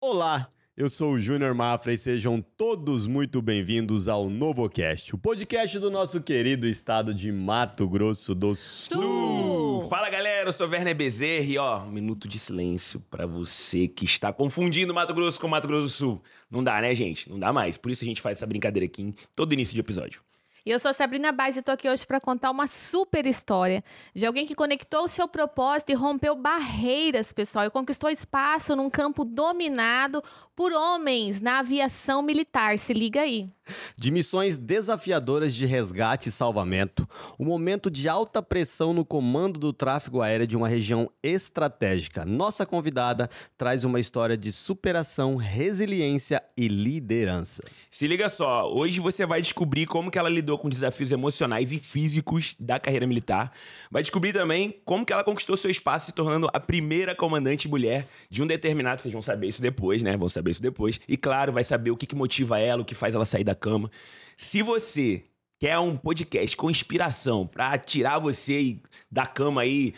Olá, eu sou o Júnior Mafra e sejam todos muito bem-vindos ao NovoCast, o podcast do nosso querido estado de Mato Grosso do Sul. Sul. Fala galera, eu sou Werner Bezerra e ó, um minuto de silêncio para você que está confundindo Mato Grosso com Mato Grosso do Sul. Não dá, né, gente? Não dá mais. Por isso a gente faz essa brincadeira aqui em todo início de episódio. E eu sou a Sabrina Baez e estou aqui hoje para contar uma super história de alguém que conectou o seu propósito e rompeu barreiras, pessoal, e conquistou espaço num campo dominado por homens na aviação militar. Se liga aí. De missões desafiadoras de resgate e salvamento, o um momento de alta pressão no comando do tráfego aéreo de uma região estratégica. Nossa convidada traz uma história de superação, resiliência e liderança. Se liga só, hoje você vai descobrir como que ela lidou lidou com desafios emocionais e físicos da carreira militar. Vai descobrir também como que ela conquistou seu espaço se tornando a primeira comandante mulher de um determinado. Vocês vão saber isso depois, né? Vão saber isso depois. E claro, vai saber o que, que motiva ela, o que faz ela sair da cama. Se você quer um podcast com inspiração para tirar você da cama aí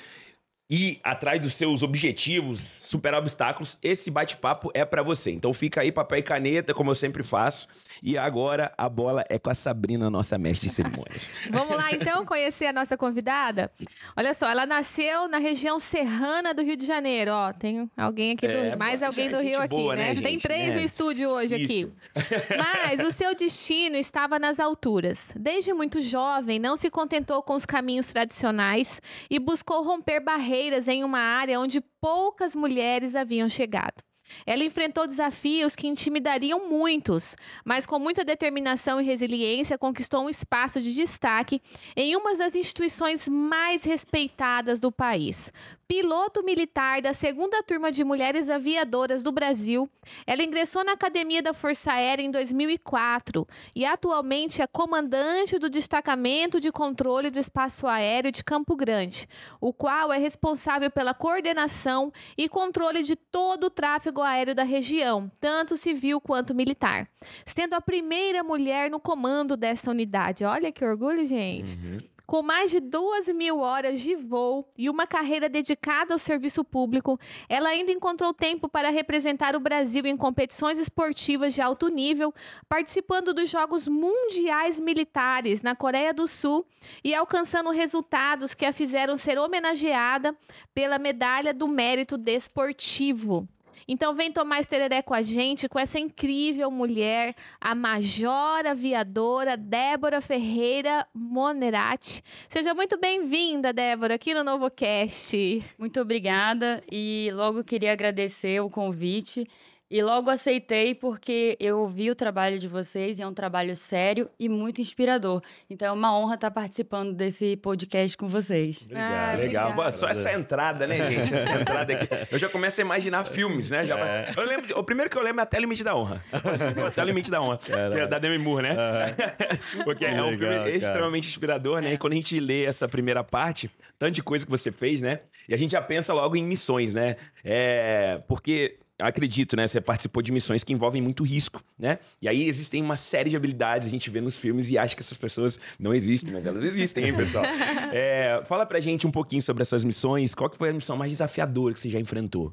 e atrás dos seus objetivos, superar obstáculos, esse bate-papo é para você. Então fica aí papel e caneta, como eu sempre faço. E agora a bola é com a Sabrina, nossa mestre de cerimônias. Vamos lá então conhecer a nossa convidada? Olha só, ela nasceu na região serrana do Rio de Janeiro. Ó, tem alguém aqui do é, mais alguém do é Rio boa, aqui, né? né gente, tem três né? no é. estúdio hoje Isso. aqui. Mas o seu destino estava nas alturas. Desde muito jovem, não se contentou com os caminhos tradicionais e buscou romper barreiras em uma área onde poucas mulheres haviam chegado. Ela enfrentou desafios que intimidariam muitos, mas com muita determinação e resiliência conquistou um espaço de destaque em uma das instituições mais respeitadas do país, Piloto militar da segunda turma de mulheres aviadoras do Brasil, ela ingressou na Academia da Força Aérea em 2004 e atualmente é comandante do Destacamento de Controle do Espaço Aéreo de Campo Grande, o qual é responsável pela coordenação e controle de todo o tráfego aéreo da região, tanto civil quanto militar, sendo a primeira mulher no comando dessa unidade. Olha que orgulho, gente! Uhum. Com mais de duas mil horas de voo e uma carreira dedicada ao serviço público, ela ainda encontrou tempo para representar o Brasil em competições esportivas de alto nível, participando dos Jogos Mundiais Militares na Coreia do Sul e alcançando resultados que a fizeram ser homenageada pela Medalha do Mérito Desportivo. Então vem tomar esse tereré com a gente, com essa incrível mulher, a Majora aviadora Débora Ferreira Monerati. Seja muito bem-vinda, Débora, aqui no Novo Cast. Muito obrigada e logo queria agradecer o convite. E logo aceitei porque eu vi o trabalho de vocês e é um trabalho sério e muito inspirador. Então é uma honra estar participando desse podcast com vocês. Obrigado. Ah, legal. Obrigado. Só essa entrada, né, é. gente? Essa entrada aqui. Eu já começo a imaginar é. filmes, né? Já... É. Eu lembro, de... o primeiro que eu lembro é Até o Limite da Honra. Assim? Até o Limite da Honra. É da Demi Moore, né? Uhum. porque é um filme cara. extremamente inspirador, né? É. E quando a gente lê essa primeira parte, tanta coisa que você fez, né? E a gente já pensa logo em missões, né? É... Porque acredito, né? Você participou de missões que envolvem muito risco, né? E aí existem uma série de habilidades, a gente vê nos filmes e acha que essas pessoas não existem, mas elas existem, hein, pessoal? É, fala pra gente um pouquinho sobre essas missões. Qual que foi a missão mais desafiadora que você já enfrentou?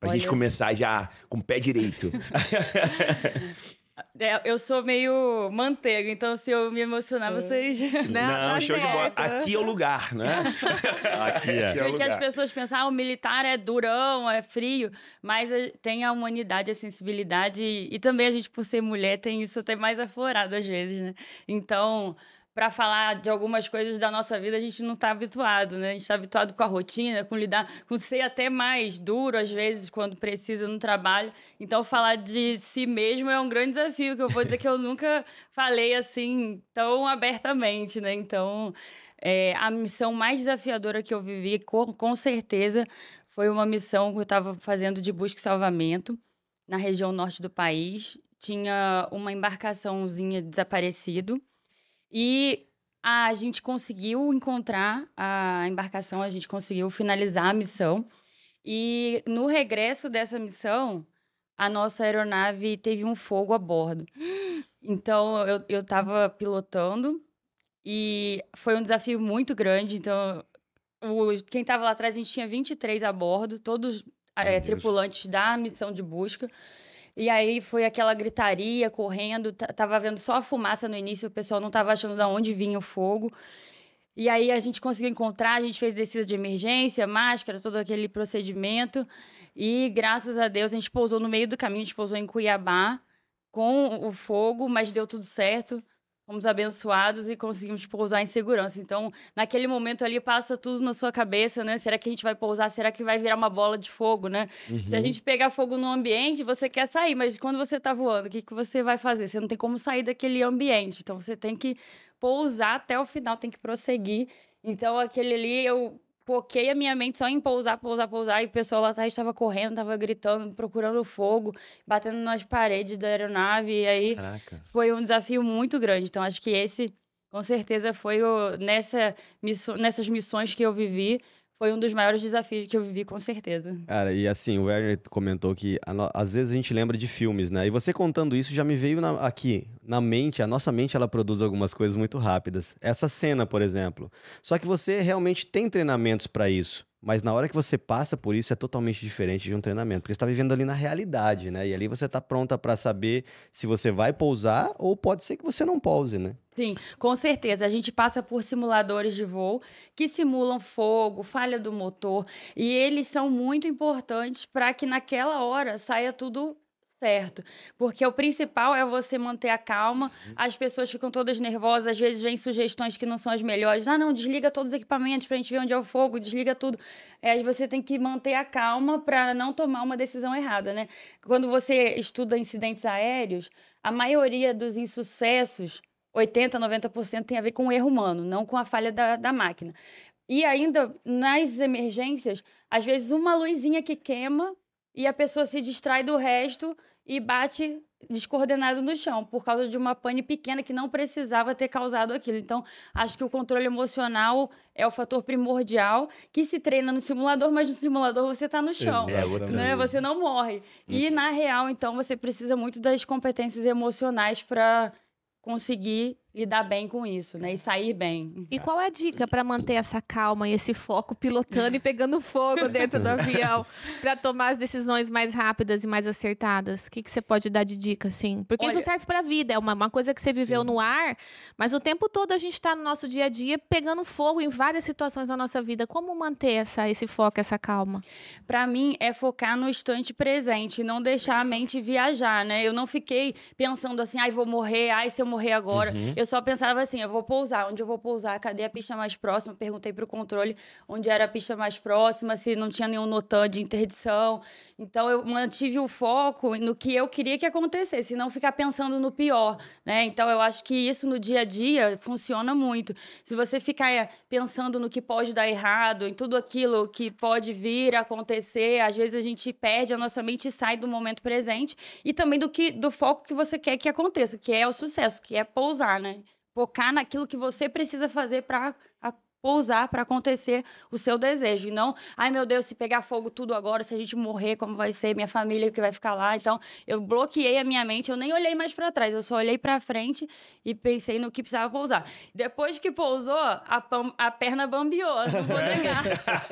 Pra Olha... gente começar já com o pé direito. É, eu sou meio manteiga, então se eu me emocionar, é. vocês. Não, não show de bola. Aqui é o lugar, né? aqui é. Aqui é Porque as pessoas pensam, ah, o militar é durão, é frio, mas tem a humanidade, a sensibilidade, e também a gente, por ser mulher, tem isso até mais aflorado às vezes, né? Então, para falar de algumas coisas da nossa vida, a gente não está habituado, né? A gente está habituado com a rotina, com lidar, com ser até mais duro, às vezes, quando precisa no trabalho. Então, falar de si mesmo é um grande desafio, que eu vou dizer que eu nunca falei assim tão abertamente, né? Então, é, a missão mais desafiadora que eu vivi, com, com certeza, foi uma missão que eu estava fazendo de busca e salvamento na região norte do país. Tinha uma embarcaçãozinha desaparecida e a gente conseguiu encontrar a embarcação, a gente conseguiu finalizar a missão. E no regresso dessa missão, a nossa aeronave teve um fogo a bordo. Então eu, eu tava pilotando e foi um desafio muito grande. Então, o, quem estava lá atrás, a gente tinha 23 a bordo, todos é, tripulantes da missão de busca. E aí foi aquela gritaria, correndo, tava vendo só a fumaça no início, o pessoal não tava achando de onde vinha o fogo. E aí a gente conseguiu encontrar, a gente fez descida de emergência, máscara, todo aquele procedimento. E graças a Deus a gente pousou no meio do caminho, a gente pousou em Cuiabá com o fogo, mas deu tudo certo fomos abençoados e conseguimos pousar tipo, em segurança. Então, naquele momento ali passa tudo na sua cabeça, né? Será que a gente vai pousar? Será que vai virar uma bola de fogo, né? Uhum. Se a uhum. gente pegar fogo no ambiente, você quer sair, mas quando você está voando, o que, que você vai fazer? Você não tem como sair daquele ambiente. Então, você tem que pousar até o final, tem que prosseguir. Então, aquele ali eu foquei a minha mente só em pousar, pousar, pousar. E o pessoal lá atrás estava correndo, estava gritando, procurando fogo, batendo nas paredes da aeronave. E aí Caraca. foi um desafio muito grande. Então, acho que esse, com certeza, foi o, nessa, missão nessas missões que eu vivi, foi um dos maiores desafios que eu vivi, com certeza. Cara, e assim, o Werner comentou que às vezes a gente lembra de filmes, né? E você contando isso já me veio na, aqui, na mente, a nossa mente ela produz algumas coisas muito rápidas. Essa cena, por exemplo. Só que você realmente tem treinamentos para isso. Mas na hora que você passa por isso é totalmente diferente de um treinamento, porque você está vivendo ali na realidade, né? E ali você está pronta para saber se você vai pousar ou pode ser que você não pouse, né? Sim, com certeza. A gente passa por simuladores de voo que simulam fogo, falha do motor, e eles são muito importantes para que naquela hora saia tudo porque o principal é você manter a calma. Uhum. As pessoas ficam todas nervosas, às vezes vem sugestões que não são as melhores. Ah, não, desliga todos os equipamentos para a gente ver onde é o fogo, desliga tudo. É, você tem que manter a calma para não tomar uma decisão errada, né? Quando você estuda incidentes aéreos, a maioria dos insucessos 80, 90% tem a ver com o erro humano, não com a falha da, da máquina. E ainda, nas emergências, às vezes uma luzinha que queima e a pessoa se distrai do resto e bate descoordenado no chão por causa de uma pane pequena que não precisava ter causado aquilo. Então, acho que o controle emocional é o fator primordial que se treina no simulador, mas no simulador você está no chão, é né? Você não morre. E uhum. na real, então, você precisa muito das competências emocionais para conseguir lidar bem com isso, né? E sair bem. E qual é a dica para manter essa calma e esse foco pilotando e pegando fogo dentro do avião para tomar as decisões mais rápidas e mais acertadas? O que, que você pode dar de dica, assim? Porque Olha, isso serve para a vida, é uma, uma coisa que você viveu sim. no ar, mas o tempo todo a gente está no nosso dia a dia pegando fogo em várias situações da nossa vida. Como manter essa, esse foco, essa calma? Para mim, é focar no instante presente, não deixar a mente viajar, né? Eu não fiquei pensando assim, ai, vou morrer, ai, se eu morrer agora. Uhum. Eu eu só pensava assim, eu vou pousar, onde eu vou pousar, cadê a pista mais próxima? Perguntei para o controle onde era a pista mais próxima, se não tinha nenhum notan de interdição. Então eu mantive o foco no que eu queria que acontecesse, não ficar pensando no pior, né? Então eu acho que isso no dia a dia funciona muito. Se você ficar eh, pensando no que pode dar errado, em tudo aquilo que pode vir a acontecer, às vezes a gente perde a nossa mente e sai do momento presente e também do que do foco que você quer que aconteça, que é o sucesso, que é pousar, né? focar naquilo que você precisa fazer para pousar para acontecer o seu desejo. E não, ai meu Deus, se pegar fogo tudo agora, se a gente morrer, como vai ser minha família que vai ficar lá? Então, eu bloqueei a minha mente, eu nem olhei mais para trás, eu só olhei para frente e pensei no que precisava pousar. Depois que pousou, a, pam, a perna bambiou, não vou é. negar.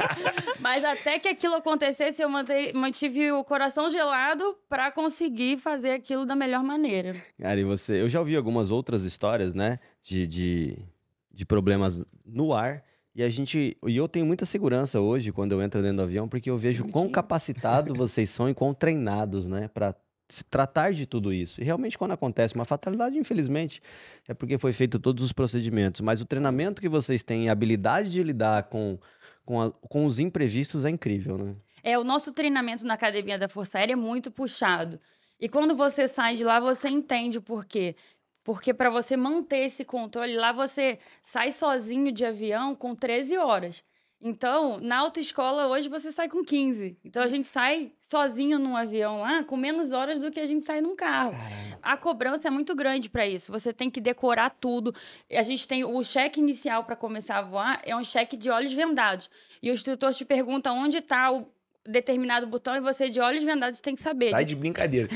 Mas até que aquilo acontecesse, eu mantei, mantive o coração gelado para conseguir fazer aquilo da melhor maneira. Cara, e você, eu já ouvi algumas outras histórias, né, de, de de problemas no ar. E a gente. E eu tenho muita segurança hoje quando eu entro dentro do avião, porque eu vejo Imagina. quão capacitado vocês são e quão treinados, né? Para se tratar de tudo isso. E realmente, quando acontece uma fatalidade, infelizmente, é porque foi feito todos os procedimentos. Mas o treinamento que vocês têm, a habilidade de lidar com, com, a, com os imprevistos é incrível, né? É, o nosso treinamento na Academia da Força Aérea é muito puxado. E quando você sai de lá, você entende o porquê. Porque para você manter esse controle lá, você sai sozinho de avião com 13 horas. Então, na autoescola, hoje você sai com 15. Então, a gente sai sozinho num avião lá com menos horas do que a gente sai num carro. Caramba. A cobrança é muito grande para isso. Você tem que decorar tudo. A gente tem o cheque inicial para começar a voar, é um cheque de olhos vendados. E o instrutor te pergunta onde está o determinado botão e você de olhos vendados tem que saber. Tá de brincadeira.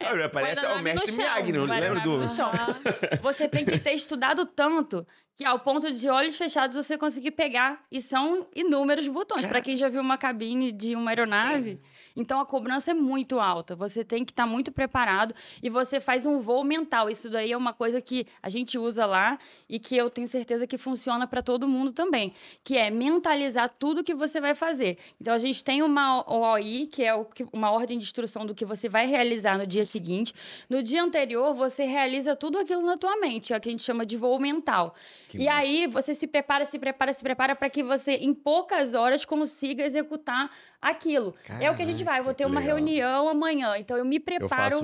é, Parece o mestre Miyagi, não lembra do... do Você tem que ter estudado tanto que ao ponto de olhos fechados você conseguir pegar e são inúmeros botões. Para quem já viu uma cabine de uma aeronave, Sim. Então a cobrança é muito alta. Você tem que estar tá muito preparado e você faz um voo mental. Isso daí é uma coisa que a gente usa lá e que eu tenho certeza que funciona para todo mundo também, que é mentalizar tudo que você vai fazer. Então a gente tem uma OI, que é uma ordem de instrução do que você vai realizar no dia seguinte. No dia anterior, você realiza tudo aquilo na tua mente, é o que a gente chama de voo mental. Que e massa. aí você se prepara, se prepara, se prepara para que você em poucas horas consiga executar aquilo. Caraca, é o que a gente vai. Eu vou ter uma legal. reunião amanhã. Então eu me preparo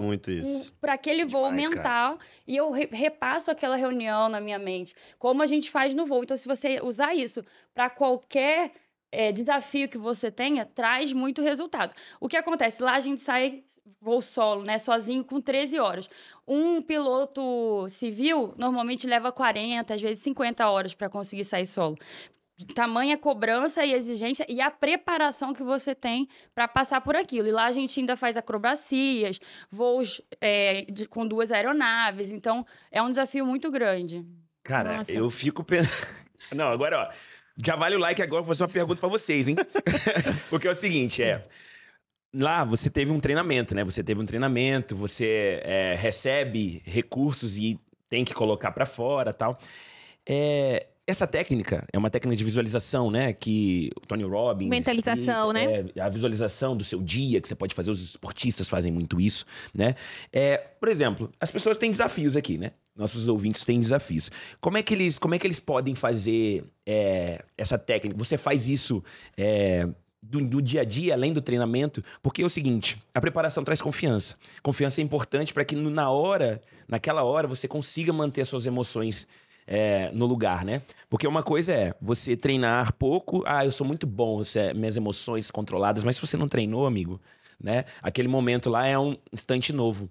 para aquele voo Demais, mental cara. e eu repasso aquela reunião na minha mente. Como a gente faz no voo. Então, se você usar isso para qualquer é, desafio que você tenha, traz muito resultado. O que acontece? Lá a gente sai voo solo, né? Sozinho com 13 horas. Um piloto civil normalmente leva 40, às vezes 50 horas para conseguir sair solo tamanha cobrança e exigência e a preparação que você tem para passar por aquilo. E lá a gente ainda faz acrobacias, voos é, de, com duas aeronaves. Então, é um desafio muito grande. Cara, Nossa. eu fico pensando. Não, agora, ó. Já vale o like agora, vou fazer uma pergunta para vocês, hein? Porque é o seguinte, é lá você teve um treinamento, né? Você teve um treinamento, você é, recebe recursos e tem que colocar para fora, tal. É, essa técnica é uma técnica de visualização, né? Que o Tony Robbins. Mentalização, explica, né? É, a visualização do seu dia, que você pode fazer, os esportistas fazem muito isso, né? É, por exemplo, as pessoas têm desafios aqui, né? Nossos ouvintes têm desafios. Como é que eles, como é que eles podem fazer é, essa técnica? Você faz isso é, do, do, dia a dia, além do treinamento, porque é o seguinte: a preparação traz confiança. Confiança é importante para que na hora, naquela hora, você consiga manter as suas emoções é, no lugar, né? Porque uma coisa é você treinar pouco, ah, eu sou muito bom, é, minhas emoções controladas, mas se você não treinou, amigo, né? Aquele momento lá é um instante novo.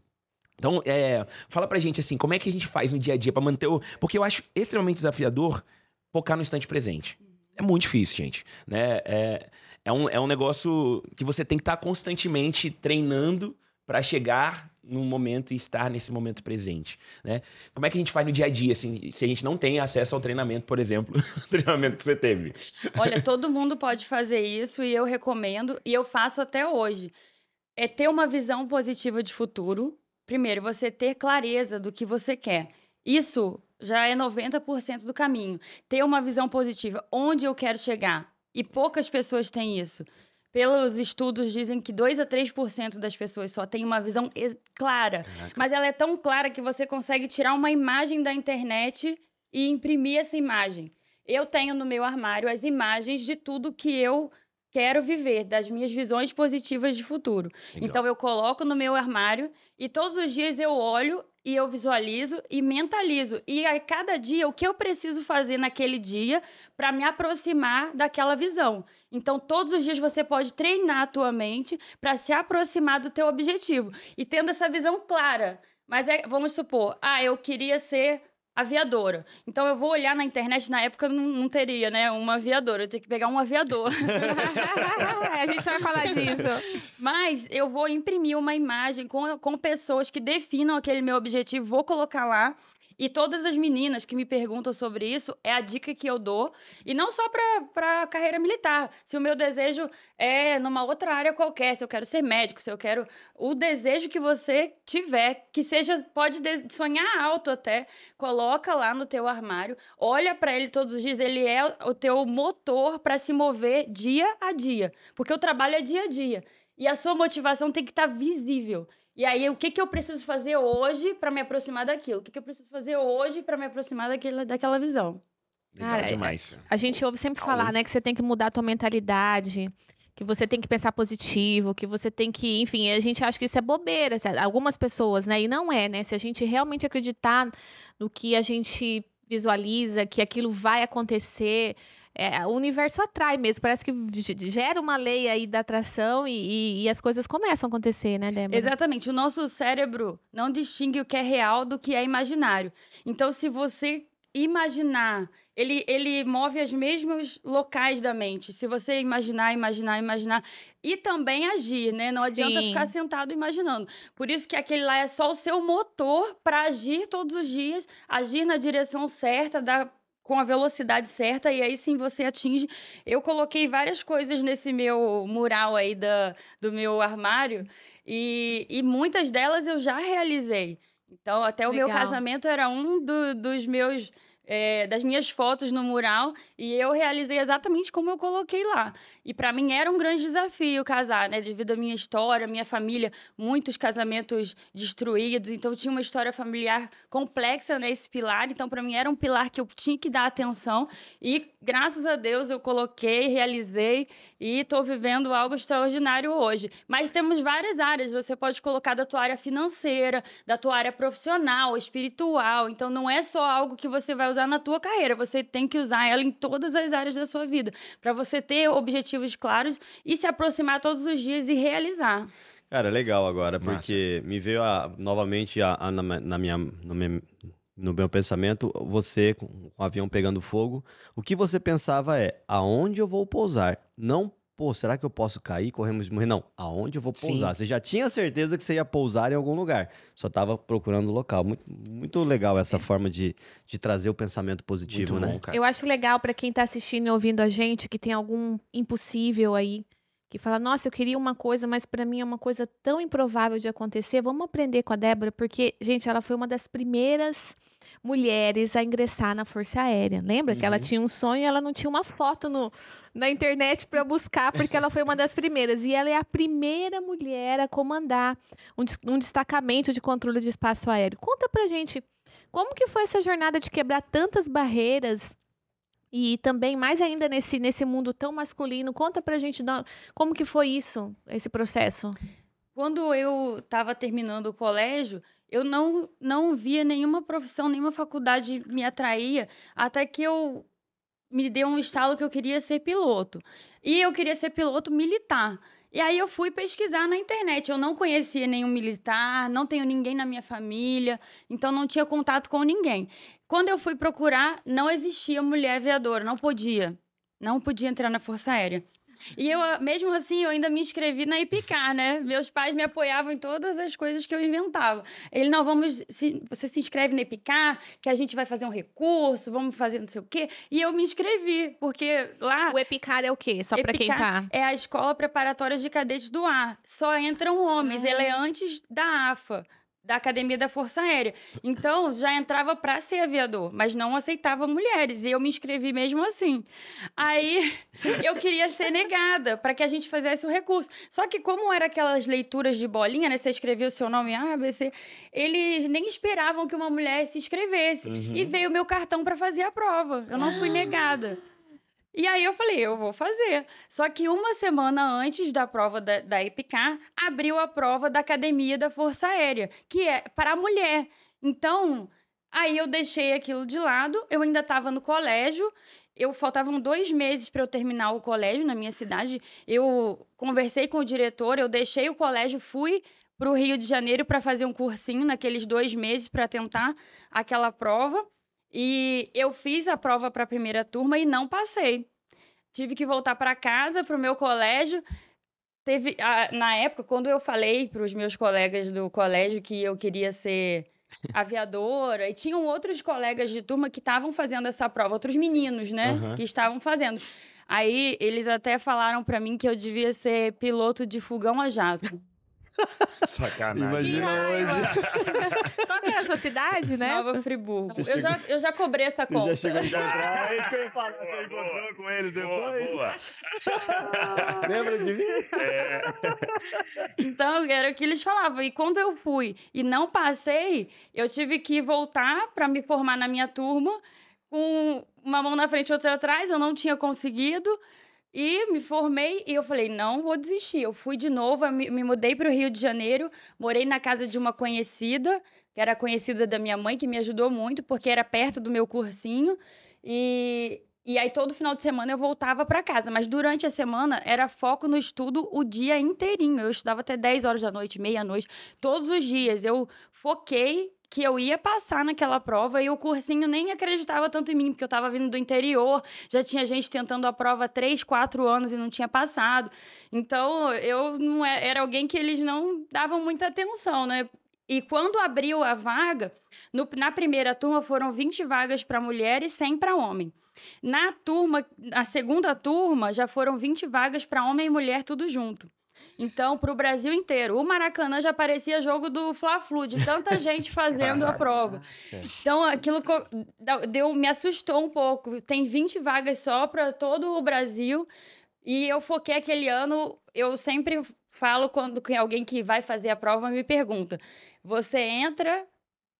Então, é, fala pra gente assim, como é que a gente faz no dia a dia para manter o. Porque eu acho extremamente desafiador focar no instante presente. É muito difícil, gente. Né? É, é, um, é um negócio que você tem que estar tá constantemente treinando para chegar no momento e estar nesse momento presente, né? Como é que a gente faz no dia a dia, assim, se a gente não tem acesso ao treinamento, por exemplo, o treinamento que você teve? Olha, todo mundo pode fazer isso e eu recomendo, e eu faço até hoje. É ter uma visão positiva de futuro. Primeiro, você ter clareza do que você quer. Isso já é 90% do caminho. Ter uma visão positiva, onde eu quero chegar. E poucas pessoas têm isso pelos estudos, dizem que 2 a 3% das pessoas só tem uma visão clara. Caraca. Mas ela é tão clara que você consegue tirar uma imagem da internet e imprimir essa imagem. Eu tenho no meu armário as imagens de tudo que eu quero viver, das minhas visões positivas de futuro. Legal. Então eu coloco no meu armário e todos os dias eu olho e eu visualizo e mentalizo. E a cada dia o que eu preciso fazer naquele dia para me aproximar daquela visão. Então, todos os dias você pode treinar a tua mente para se aproximar do teu objetivo e tendo essa visão clara. Mas é, vamos supor, ah, eu queria ser aviadora. Então eu vou olhar na internet, na época não, não teria, né, uma aviadora, eu tenho que pegar um aviador. a gente vai falar disso. Mas eu vou imprimir uma imagem com, com pessoas que definam aquele meu objetivo, vou colocar lá e todas as meninas que me perguntam sobre isso, é a dica que eu dou. E não só para a carreira militar. Se o meu desejo é numa outra área qualquer, se eu quero ser médico, se eu quero. O desejo que você tiver, que seja. Pode sonhar alto até. Coloca lá no teu armário. Olha para ele todos os dias. Ele é o teu motor para se mover dia a dia. Porque o trabalho é dia a dia. E a sua motivação tem que estar tá visível. E aí, o que, que eu preciso fazer hoje para me aproximar daquilo? O que, que eu preciso fazer hoje para me aproximar daquela, daquela visão? Legal Cara, ah, é, demais. A, a gente ouve sempre tá falar, né, que você tem que mudar a tua mentalidade, que você tem que pensar positivo, que você tem que, enfim, a gente acha que isso é bobeira, algumas pessoas, né? E não é, né? Se a gente realmente acreditar no que a gente visualiza, que aquilo vai acontecer, é, o universo atrai mesmo. Parece que gera uma lei aí da atração e, e, e as coisas começam a acontecer, né, Débora? Exatamente. O nosso cérebro não distingue o que é real do que é imaginário. Então, se você imaginar, ele, ele move os mesmos locais da mente. Se você imaginar, imaginar, imaginar. E também agir, né? Não adianta Sim. ficar sentado imaginando. Por isso que aquele lá é só o seu motor para agir todos os dias, agir na direção certa, da com a velocidade certa e aí sim você atinge. Eu coloquei várias coisas nesse meu mural aí da, do meu armário e, e muitas delas eu já realizei. Então, até Legal. o meu casamento era um do, dos meus é, das minhas fotos no mural e eu realizei exatamente como eu coloquei lá. E para mim era um grande desafio casar, né? Devido à minha história, minha família, muitos casamentos destruídos, então tinha uma história familiar complexa nesse né, pilar. Então para mim era um pilar que eu tinha que dar atenção e graças a Deus eu coloquei, realizei e estou vivendo algo extraordinário hoje. Mas temos várias áreas, você pode colocar da tua área financeira, da tua área profissional, espiritual. Então não é só algo que você vai usar na tua carreira, você tem que usar ela em todas as áreas da sua vida, para você ter objetivos claros e se aproximar todos os dias e realizar. Cara, legal agora, Massa. porque me veio a, novamente a, a, na, na minha, na minha no meu pensamento, você com o avião pegando fogo, o que você pensava é aonde eu vou pousar? Não, pô, será que eu posso cair, corremos morrer? Não, aonde eu vou pousar? Sim. Você já tinha certeza que você ia pousar em algum lugar, só estava procurando o local. Muito, muito legal essa é. forma de, de trazer o pensamento positivo, muito né? Bom, eu acho legal para quem está assistindo e ouvindo a gente que tem algum impossível aí que fala: "Nossa, eu queria uma coisa, mas para mim é uma coisa tão improvável de acontecer. Vamos aprender com a Débora, porque gente, ela foi uma das primeiras mulheres a ingressar na Força Aérea. Lembra uhum. que ela uhum. tinha um sonho, e ela não tinha uma foto no, na internet para buscar, porque ela foi uma das primeiras. E ela é a primeira mulher a comandar um, um destacamento de controle de espaço aéreo. Conta pra gente como que foi essa jornada de quebrar tantas barreiras e também, mais ainda nesse, nesse mundo tão masculino, conta pra gente como que foi isso, esse processo. Quando eu estava terminando o colégio, eu não, não via nenhuma profissão, nenhuma faculdade me atraía, até que eu me deu um estalo que eu queria ser piloto. E eu queria ser piloto militar. E aí eu fui pesquisar na internet. Eu não conhecia nenhum militar, não tenho ninguém na minha família, então não tinha contato com ninguém. Quando eu fui procurar, não existia mulher aviadora, não podia. Não podia entrar na Força Aérea. E eu, ah, mesmo assim, eu ainda me inscrevi na IPICAR, né? Meus pais me apoiavam em todas as coisas que eu inventava. Ele, não, vamos. Se, você se inscreve na IPICAR, que a gente vai fazer um recurso, vamos fazer não sei o quê. E eu me inscrevi, porque lá. O EPICAR é o quê? Só para quem tá. É a Escola Preparatória de Cadetes do Ar. Só entram homens, uhum. Ah. ela é antes da AFA da academia da Força Aérea. Então, já entrava para ser aviador, mas não aceitava mulheres. E eu me inscrevi mesmo assim. Aí, eu queria ser negada para que a gente fizesse o recurso. Só que como era aquelas leituras de bolinha, né? Você escrevia o seu nome A, B, C. Eles nem esperavam que uma mulher se inscrevesse. Uhum. E veio o meu cartão para fazer a prova. Eu não fui ah. negada. E aí eu falei, eu vou fazer. Só que uma semana antes da prova da, da EPICAR, abriu a prova da Academia da Força Aérea, que é para mulher. Então, aí eu deixei aquilo de lado, eu ainda estava no colégio, eu faltavam dois meses para eu terminar o colégio na minha cidade. Eu conversei com o diretor, eu deixei o colégio, fui para o Rio de Janeiro para fazer um cursinho naqueles dois meses para tentar aquela prova. E eu fiz a prova para a primeira turma e não passei. Tive que voltar para casa, para o meu colégio. Teve, a, na época, quando eu falei para os meus colegas do colégio que eu queria ser aviadora, e tinham outros colegas de turma que estavam fazendo essa prova, outros meninos, né? Uhum. Que estavam fazendo. Aí eles até falaram para mim que eu devia ser piloto de fogão a jato. Sacanagem. Imagina hoje. Qual que é a sua cidade, né? Nova Friburgo. eu, já, eu já cobrei essa conta. Já chegou em casa? é isso que eu ia falar. Você encontrou com eles depois? Boa, boa. Lembra de mim? É. Então, era o que eles falavam. E quando eu fui e não passei, eu tive que voltar para me formar na minha turma com uma mão na frente e outra atrás. Eu não tinha conseguido. E me formei e eu falei, não vou desistir. Eu fui de novo, me, me mudei para o Rio de Janeiro, morei na casa de uma conhecida, que era conhecida da minha mãe, que me ajudou muito, porque era perto do meu cursinho. E, e aí todo final de semana eu voltava para casa. Mas durante a semana era foco no estudo o dia inteirinho. Eu estudava até 10 horas da noite, meia-noite, todos os dias. Eu foquei que eu ia passar naquela prova e o cursinho nem acreditava tanto em mim, porque eu estava vindo do interior, já tinha gente tentando a prova há três, quatro anos e não tinha passado. Então, eu não é, era, alguém que eles não davam muita atenção, né? E quando abriu a vaga, no, na primeira turma foram 20 vagas para mulher e 100 para homem. Na turma, na segunda turma, já foram 20 vagas para homem e mulher tudo junto. Então, para o Brasil inteiro. O Maracanã já parecia jogo do Fla-Flu, de tanta gente fazendo a prova. É. Então, aquilo deu, me assustou um pouco. Tem 20 vagas só para todo o Brasil. E eu foquei aquele ano, eu sempre falo quando alguém que vai fazer a prova me pergunta: você entra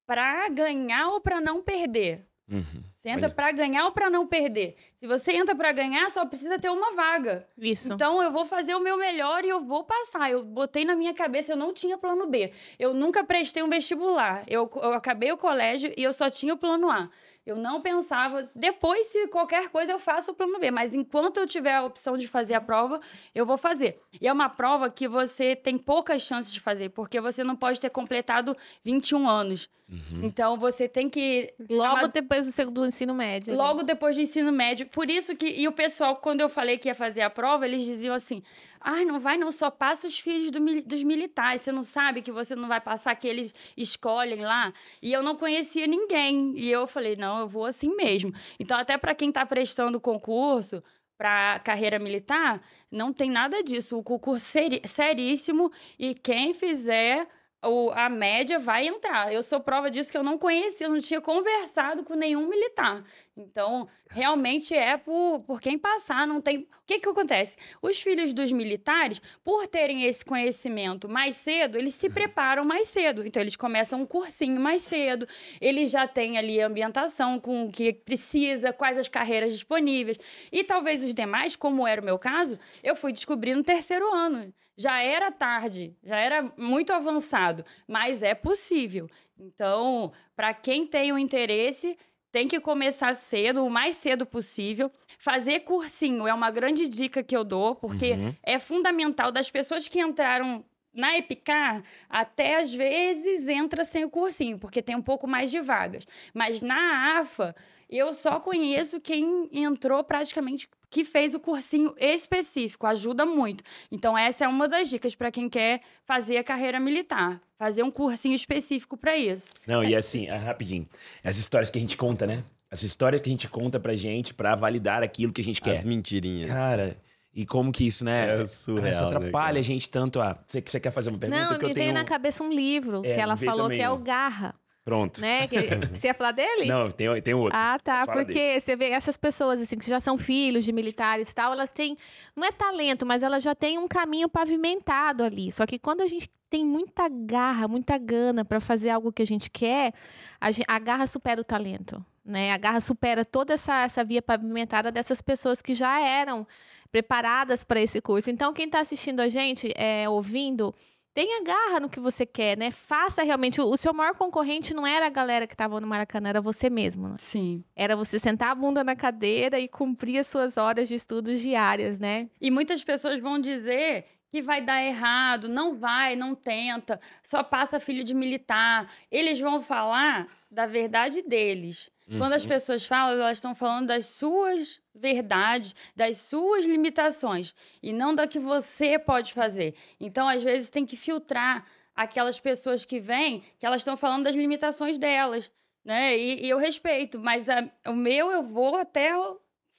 para ganhar ou para não perder? Uhum. Você entra para ganhar ou para não perder. Se você entra para ganhar, só precisa ter uma vaga. Isso. Então eu vou fazer o meu melhor e eu vou passar. Eu botei na minha cabeça, eu não tinha plano B. Eu nunca prestei um vestibular. Eu, eu acabei o colégio e eu só tinha o plano A. Eu não pensava. Depois, se qualquer coisa, eu faço o plano B. Mas enquanto eu tiver a opção de fazer a prova, eu vou fazer. E é uma prova que você tem poucas chances de fazer, porque você não pode ter completado 21 anos. Uhum. Então, você tem que. Logo depois do segundo ensino médio. Logo depois do ensino médio. Por isso que. E o pessoal, quando eu falei que ia fazer a prova, eles diziam assim: ai, não vai, não, só passa os filhos do, dos militares. Você não sabe que você não vai passar, que eles escolhem lá. E eu não conhecia ninguém. E eu falei: não, eu vou assim mesmo. Então, até para quem está prestando concurso, para carreira militar, não tem nada disso. O concurso seri, seríssimo e quem fizer o, a média vai entrar. Eu sou prova disso que eu não conhecia, eu não tinha conversado com nenhum militar. Então, realmente é por, por quem passar, não tem. O que, que acontece? Os filhos dos militares, por terem esse conhecimento mais cedo, eles se uhum. preparam mais cedo. Então, eles começam um cursinho mais cedo, eles já têm ali a ambientação com o que precisa, quais as carreiras disponíveis. E talvez os demais, como era o meu caso, eu fui descobrir no terceiro ano já era tarde, já era muito avançado, mas é possível. Então, para quem tem o um interesse, tem que começar cedo, o mais cedo possível. Fazer cursinho é uma grande dica que eu dou, porque uhum. é fundamental das pessoas que entraram na Epicar, até às vezes entra sem o cursinho, porque tem um pouco mais de vagas. Mas na AFA, eu só conheço quem entrou praticamente que fez o cursinho específico, ajuda muito. Então essa é uma das dicas para quem quer fazer a carreira militar, fazer um cursinho específico para isso. Não, é. e assim, é rapidinho. As histórias que a gente conta, né? As histórias que a gente conta pra gente para validar aquilo que a gente quer. As mentirinhas. Cara, e como que isso, né? É surreal, isso né, atrapalha né, a gente tanto a. Você, quer fazer uma pergunta? Não, que me eu tenho... veio na cabeça um livro é, que ela falou também, que é o Garra. Pronto. Né? Que, você ia falar dele? Não, tem, tem outro. Ah, tá. Porque desse. você vê essas pessoas, assim, que já são filhos de militares e tal, elas têm. Não é talento, mas elas já têm um caminho pavimentado ali. Só que quando a gente tem muita garra, muita gana para fazer algo que a gente quer, a, a garra supera o talento. Né? A garra supera toda essa, essa via pavimentada dessas pessoas que já eram preparadas para esse curso. Então, quem está assistindo a gente, é, ouvindo, tenha garra no que você quer, né? Faça realmente. O, o seu maior concorrente não era a galera que estava no Maracanã, era você mesmo. Né? Sim. Era você sentar a bunda na cadeira e cumprir as suas horas de estudos diárias, né? E muitas pessoas vão dizer que vai dar errado, não vai, não tenta, só passa filho de militar. Eles vão falar da verdade deles. Uhum. Quando as uhum. pessoas falam, elas estão falando das suas verdades, das suas limitações, e não da que você pode fazer. Então, às vezes, tem que filtrar aquelas pessoas que vêm, que elas estão falando das limitações delas, né? E, e eu respeito, mas a, o meu eu vou até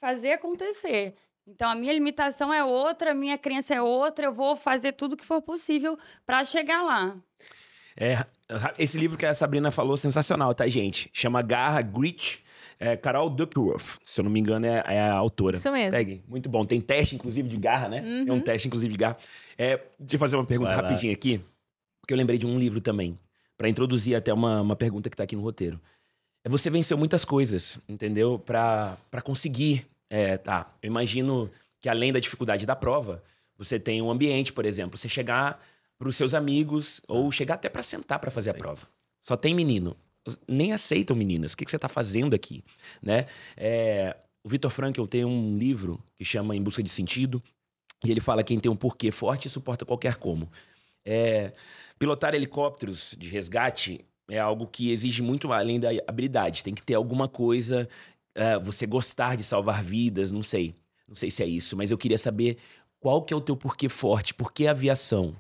fazer acontecer. Então, a minha limitação é outra, a minha crença é outra, eu vou fazer tudo o que for possível para chegar lá. É, esse livro que a Sabrina falou, sensacional, tá, gente? Chama Garra, Grit, é, Carol Duckworth, se eu não me engano, é, é a autora. Isso mesmo. Peguem. Muito bom. Tem teste, inclusive, de garra, né? Uhum. É um teste, inclusive, de garra. É, deixa eu fazer uma pergunta rapidinho aqui, porque eu lembrei de um livro também, para introduzir até uma, uma pergunta que tá aqui no roteiro. É você venceu muitas coisas, entendeu? Para conseguir. É, tá. Eu imagino que além da dificuldade da prova, você tem um ambiente, por exemplo. Você chegar para os seus amigos ou tá. chegar até para sentar para fazer a prova. Só tem menino. Nem aceitam meninas. O que, que você está fazendo aqui? Né? É, o Vitor Frankl tem um livro que chama Em Busca de Sentido e ele fala quem tem um porquê forte suporta qualquer como. É, pilotar helicópteros de resgate é algo que exige muito além da habilidade. Tem que ter alguma coisa, uh, você gostar de salvar vidas, não sei. Não sei se é isso, mas eu queria saber qual que é o teu porquê forte, por que aviação?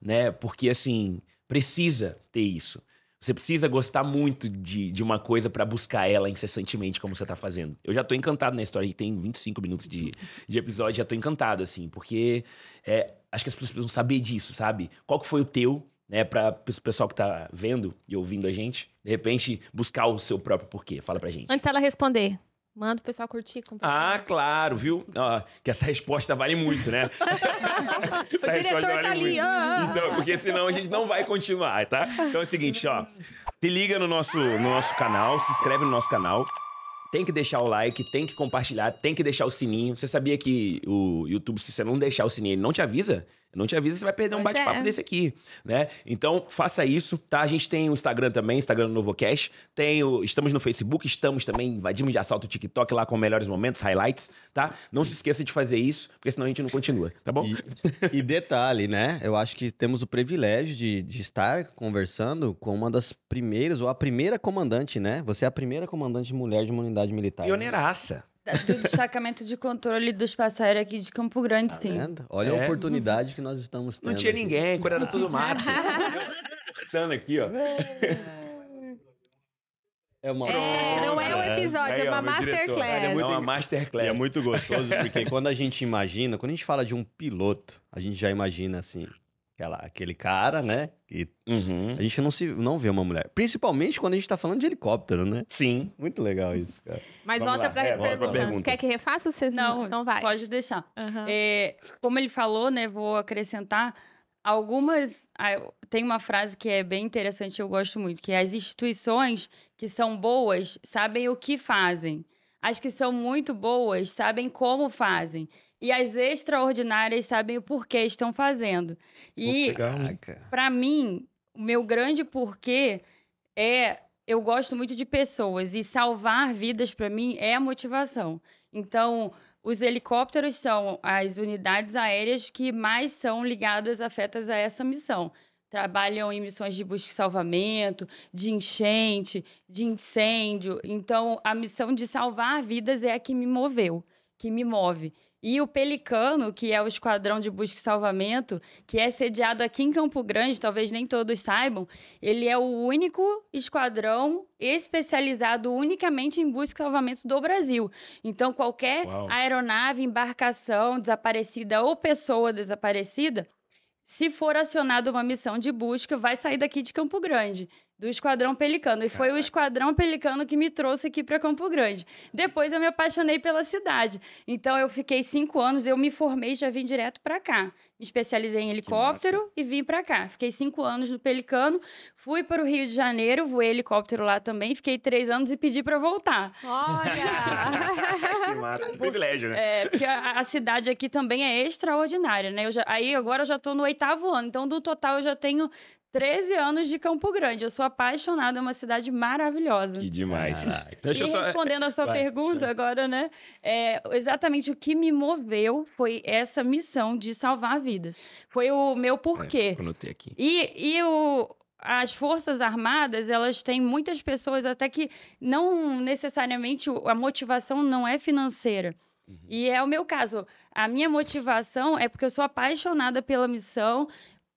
né? Porque, assim, precisa ter isso. Você precisa gostar muito de, de uma coisa para buscar ela incessantemente, como você tá fazendo. Eu já tô encantado na história, tem 25 minutos de, de episódio, já tô encantado, assim, porque é, acho que as pessoas precisam saber disso, sabe? Qual que foi o teu, né, para o pessoal que tá vendo e ouvindo a gente, de repente buscar o seu próprio porquê. Fala pra gente. Antes dela responder, Manda o pessoal curtir. Compartilhar. Ah, claro, viu? que essa resposta vale muito, né? o diretor tá vale ali. Ah, ah, então, ah. porque senão a gente não vai continuar, tá? Então é o seguinte, ó. Se liga no nosso, no nosso canal, se inscreve no nosso canal. Tem que deixar o like, tem que compartilhar, tem que deixar o sininho. Você sabia que o YouTube, se você não deixar o sininho, ele não te avisa? Não te avisa, você vai perder um é. bate-papo é. desse aqui, né? Então, faça isso, tá? A gente tem o Instagram também, Instagram Novocast. Tem o, estamos no Facebook, estamos também, invadimos de assalto o TikTok lá com melhores momentos, highlights, tá? Não se esqueça de fazer isso, porque senão a gente não continua, tá bom? E, e detalhe, né? Eu acho que temos o privilégio de, de estar conversando com uma das primeiras, ou a primeira comandante, né? Você é a primeira comandante mulher de uma unidade militar. Pioneiraça. Né? do destacamento de controle do espaço aéreo aqui de Campo Grande, tá sim. Vendo? Olha é. a oportunidade que nós estamos tendo. Não tinha ninguém, quando era tudo mato. Cortando aqui, ó. É, uma... é não é um é. episódio, é, é uma masterclass. É, muito... é uma masterclass. E é muito gostoso, porque quando a gente imagina, quando a gente fala de um piloto, a gente já imagina assim, aquela, aquele cara, né? E uhum. a gente não, se, não vê uma mulher. Principalmente quando a gente tá falando de helicóptero, né? Sim. Muito legal isso, cara. Mas Vamos volta, lá, pra, é, pergunta. pra pergunta. Quer que refaça? Vocês não, não então vai. Pode deixar. Uhum. É, como ele falou, né? Vou acrescentar algumas. Ah, tem uma frase que é bem interessante, eu gosto muito, que é, as instituições que são boas sabem o que fazem. As que são muito boas sabem como fazem e as extraordinárias sabem o porquê estão fazendo. E, para mim, o meu grande porquê é eu gosto muito de pessoas e salvar vidas para mim é a motivação. Então, os helicópteros são as unidades aéreas que mais são ligadas afetas a essa missão. Trabalham em missões de busca e salvamento, de enchente, de incêndio. Então, a missão de salvar vidas é a que me moveu, que me move. E o Pelicano, que é o Esquadrão de Busca e Salvamento, que é sediado aqui em Campo Grande, talvez nem todos saibam, ele é o único esquadrão especializado unicamente em busca e salvamento do Brasil. Então, qualquer Uau. aeronave, embarcação desaparecida ou pessoa desaparecida, se for acionada uma missão de busca, vai sair daqui de Campo Grande do Esquadrão Pelicano. E foi o Esquadrão Pelicano que me trouxe aqui para Campo Grande. Depois eu me apaixonei pela cidade. Então eu fiquei cinco anos, eu me formei já vim direto para cá. Me especializei em helicóptero e vim para cá. Fiquei cinco anos no Pelicano, fui para o Rio de Janeiro, voei helicóptero lá também, fiquei três anos e pedi para voltar. Olha! que massa, que privilégio, né? É, porque a, a, cidade aqui também é extraordinária, né? Já, aí agora eu já estou no oitavo ano, então do total eu já tenho 13 anos de Campo Grande. Eu sou apaixonada, é uma cidade maravilhosa. Que demais. Deixa e respondendo a sua Vai. pergunta agora, né? É, exatamente o que me moveu foi essa missão de salvar vidas. Foi o meu porquê. É, anotei aqui. E, e o, as forças armadas elas têm muitas pessoas até que não necessariamente a motivação não é financeira uhum. e é o meu caso a minha motivação é porque eu sou apaixonada pela missão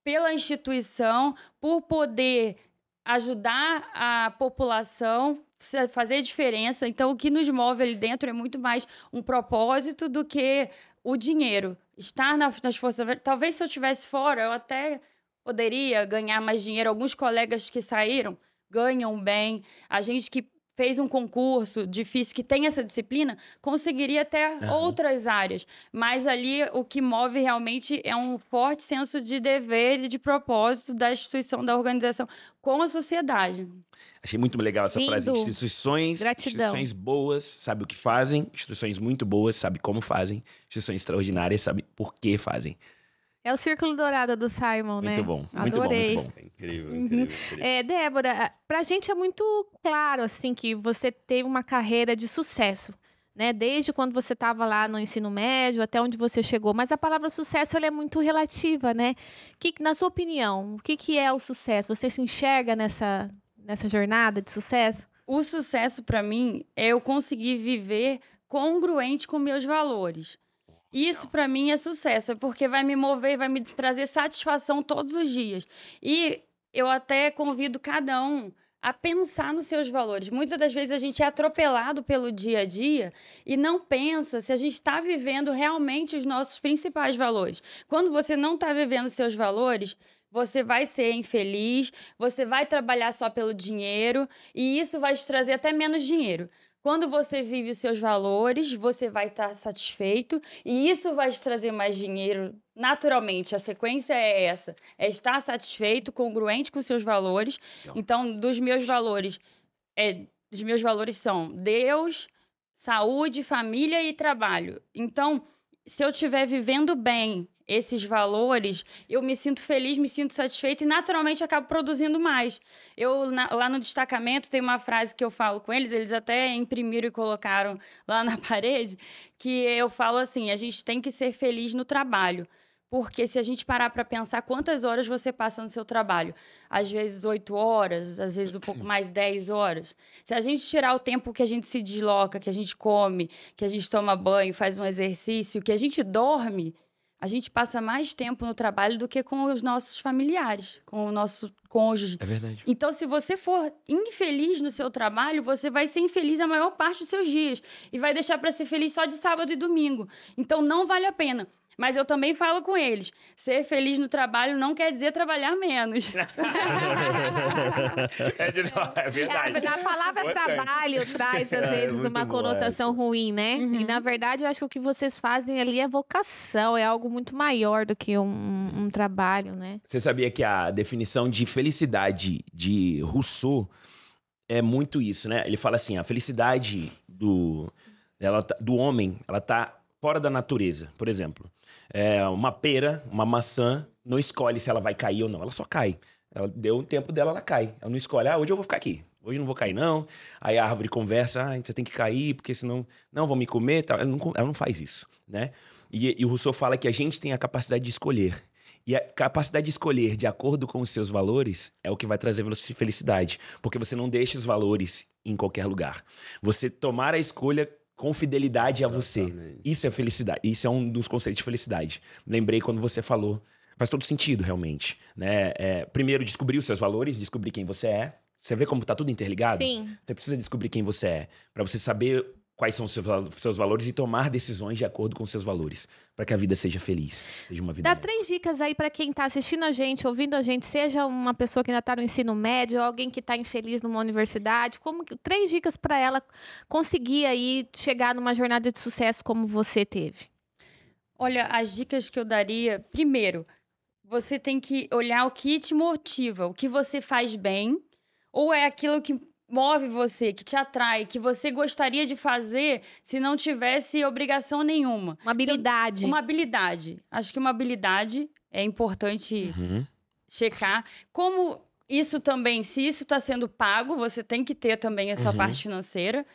pela instituição, por poder ajudar a população, fazer diferença. Então, o que nos move ali dentro é muito mais um propósito do que o dinheiro. Estar nas forças. Talvez se eu estivesse fora, eu até poderia ganhar mais dinheiro. Alguns colegas que saíram ganham bem. A gente que fez um concurso difícil que tem essa disciplina, conseguiria até uhum. outras áreas. Mas ali o que move realmente é um forte senso de dever e de propósito da instituição, da organização com a sociedade. Achei muito legal essa Lindo. frase. Instituições, Gratidão. instituições boas sabe o que fazem, instituições muito boas sabe como fazem, instituições extraordinárias sabe por que fazem. É o Círculo Dourado do Simon, né? muito né? Bom, muito Adorei. bom, muito bom. incrível, uhum. incrível. incrível. É, Débora, pra gente é muito claro, assim, que você teve uma carreira de sucesso. Né, desde quando você estava lá no ensino médio até onde você chegou. Mas a palavra sucesso ela é muito relativa, né? Que, na sua opinião, o que, que é o sucesso? Você se enxerga nessa, nessa jornada de sucesso? O sucesso para mim é eu conseguir viver congruente com meus valores. Isso para mim é sucesso, é porque vai me mover, vai me trazer satisfação todos os dias. E eu até convido cada um a pensar nos seus valores. Muitas das vezes a gente é atropelado pelo dia a dia e não pensa se a gente está vivendo realmente os nossos principais valores. Quando você não está vivendo seus valores, você vai ser infeliz, você vai trabalhar só pelo dinheiro e isso vai te trazer até menos dinheiro. Quando você vive os seus valores, você vai estar tá satisfeito e isso vai te trazer mais dinheiro naturalmente. A sequência é essa: é estar satisfeito, congruente com os seus valores. Então, dos meus valores, é, meus valores são Deus, saúde, família e trabalho. Então, se eu estiver vivendo bem esses valores, eu me sinto feliz, me sinto satisfeita e naturalmente acabo produzindo mais. Eu na, lá no destacamento tem uma frase que eu falo com eles, eles até imprimiram e colocaram lá na parede, que eu falo assim: a gente tem que ser feliz no trabalho. Porque se a gente parar para pensar quantas horas você passa no seu trabalho, às vezes oito horas, às vezes um pouco mais dez horas. Se a gente tirar o tempo que a gente se desloca, que a gente come, que a gente toma banho, faz um exercício, que a gente dorme, a gente passa mais tempo no trabalho do que com os nossos familiares, com o nosso cônjuge. É verdade. Então, se você for infeliz no seu trabalho, você vai ser infeliz a maior parte dos seus dias e vai deixar para ser feliz só de sábado e domingo. Então, não vale a pena. Mas eu também falo com eles: ser feliz no trabalho não quer dizer trabalhar menos. é, de é, é verdade. É, a palavra trabalho traz, às é, vezes, é, uma conotação ruim, né? Uhum. E na verdade, eu acho que o que vocês fazem ali é vocação, é algo muito maior do que um, um trabalho, né? Você sabia que a definição de felicidade de Rousseau é muito isso, né? Ele fala assim, a felicidade do, ela, tá, do homem, ela tá fora da natureza, por exemplo é, uma pera, uma maçã, não escolhe se ela vai cair ou não, ela só cai. Ela deu um tempo dela, ela cai. Ela não escolhe, ah, hoje eu vou ficar aqui, hoje não vou cair não. Aí a árvore conversa, ah, você tem que cair, porque senão não vão me comer, tal. Ela, não, ela não faz isso, né? E, e, o Rousseau fala que a gente tem a capacidade de escolher. E a capacidade de escolher de acordo com os seus valores é o que vai trazer felicidade. Porque você não deixa os valores em qualquer lugar. Você tomar a escolha com fidelidade a você. Isso é felicidade. Isso é um dos conceitos de felicidade. Lembrei quando você falou. Faz todo sentido, realmente. Né? É, primeiro, descobrir os seus valores, descobrir quem você é. Você vê como tá tudo interligado? Sim. Você precisa descobrir quem você é. para você saber quais são os seus, seus, valores e tomar decisões de acordo com os seus valores, para que a vida seja feliz, seja uma vida. Dá melhor. três dicas aí para quem está assistindo a gente, ouvindo a gente, seja uma pessoa que ainda está no ensino médio, alguém que está infeliz numa universidade, como três dicas para ela conseguir aí chegar numa jornada de sucesso como você teve. Olha, as dicas que eu daria, primeiro, você tem que olhar o que te motiva, o que você faz bem, ou é aquilo que move você, que te atrai, que você gostaria de fazer se não tivesse obrigação nenhuma. Uma habilidade. Uma habilidade. Acho que uma habilidade é importante uhum. checar. Como isso também, se isso está sendo pago, você tem que ter também a sua uhum. parte financeira.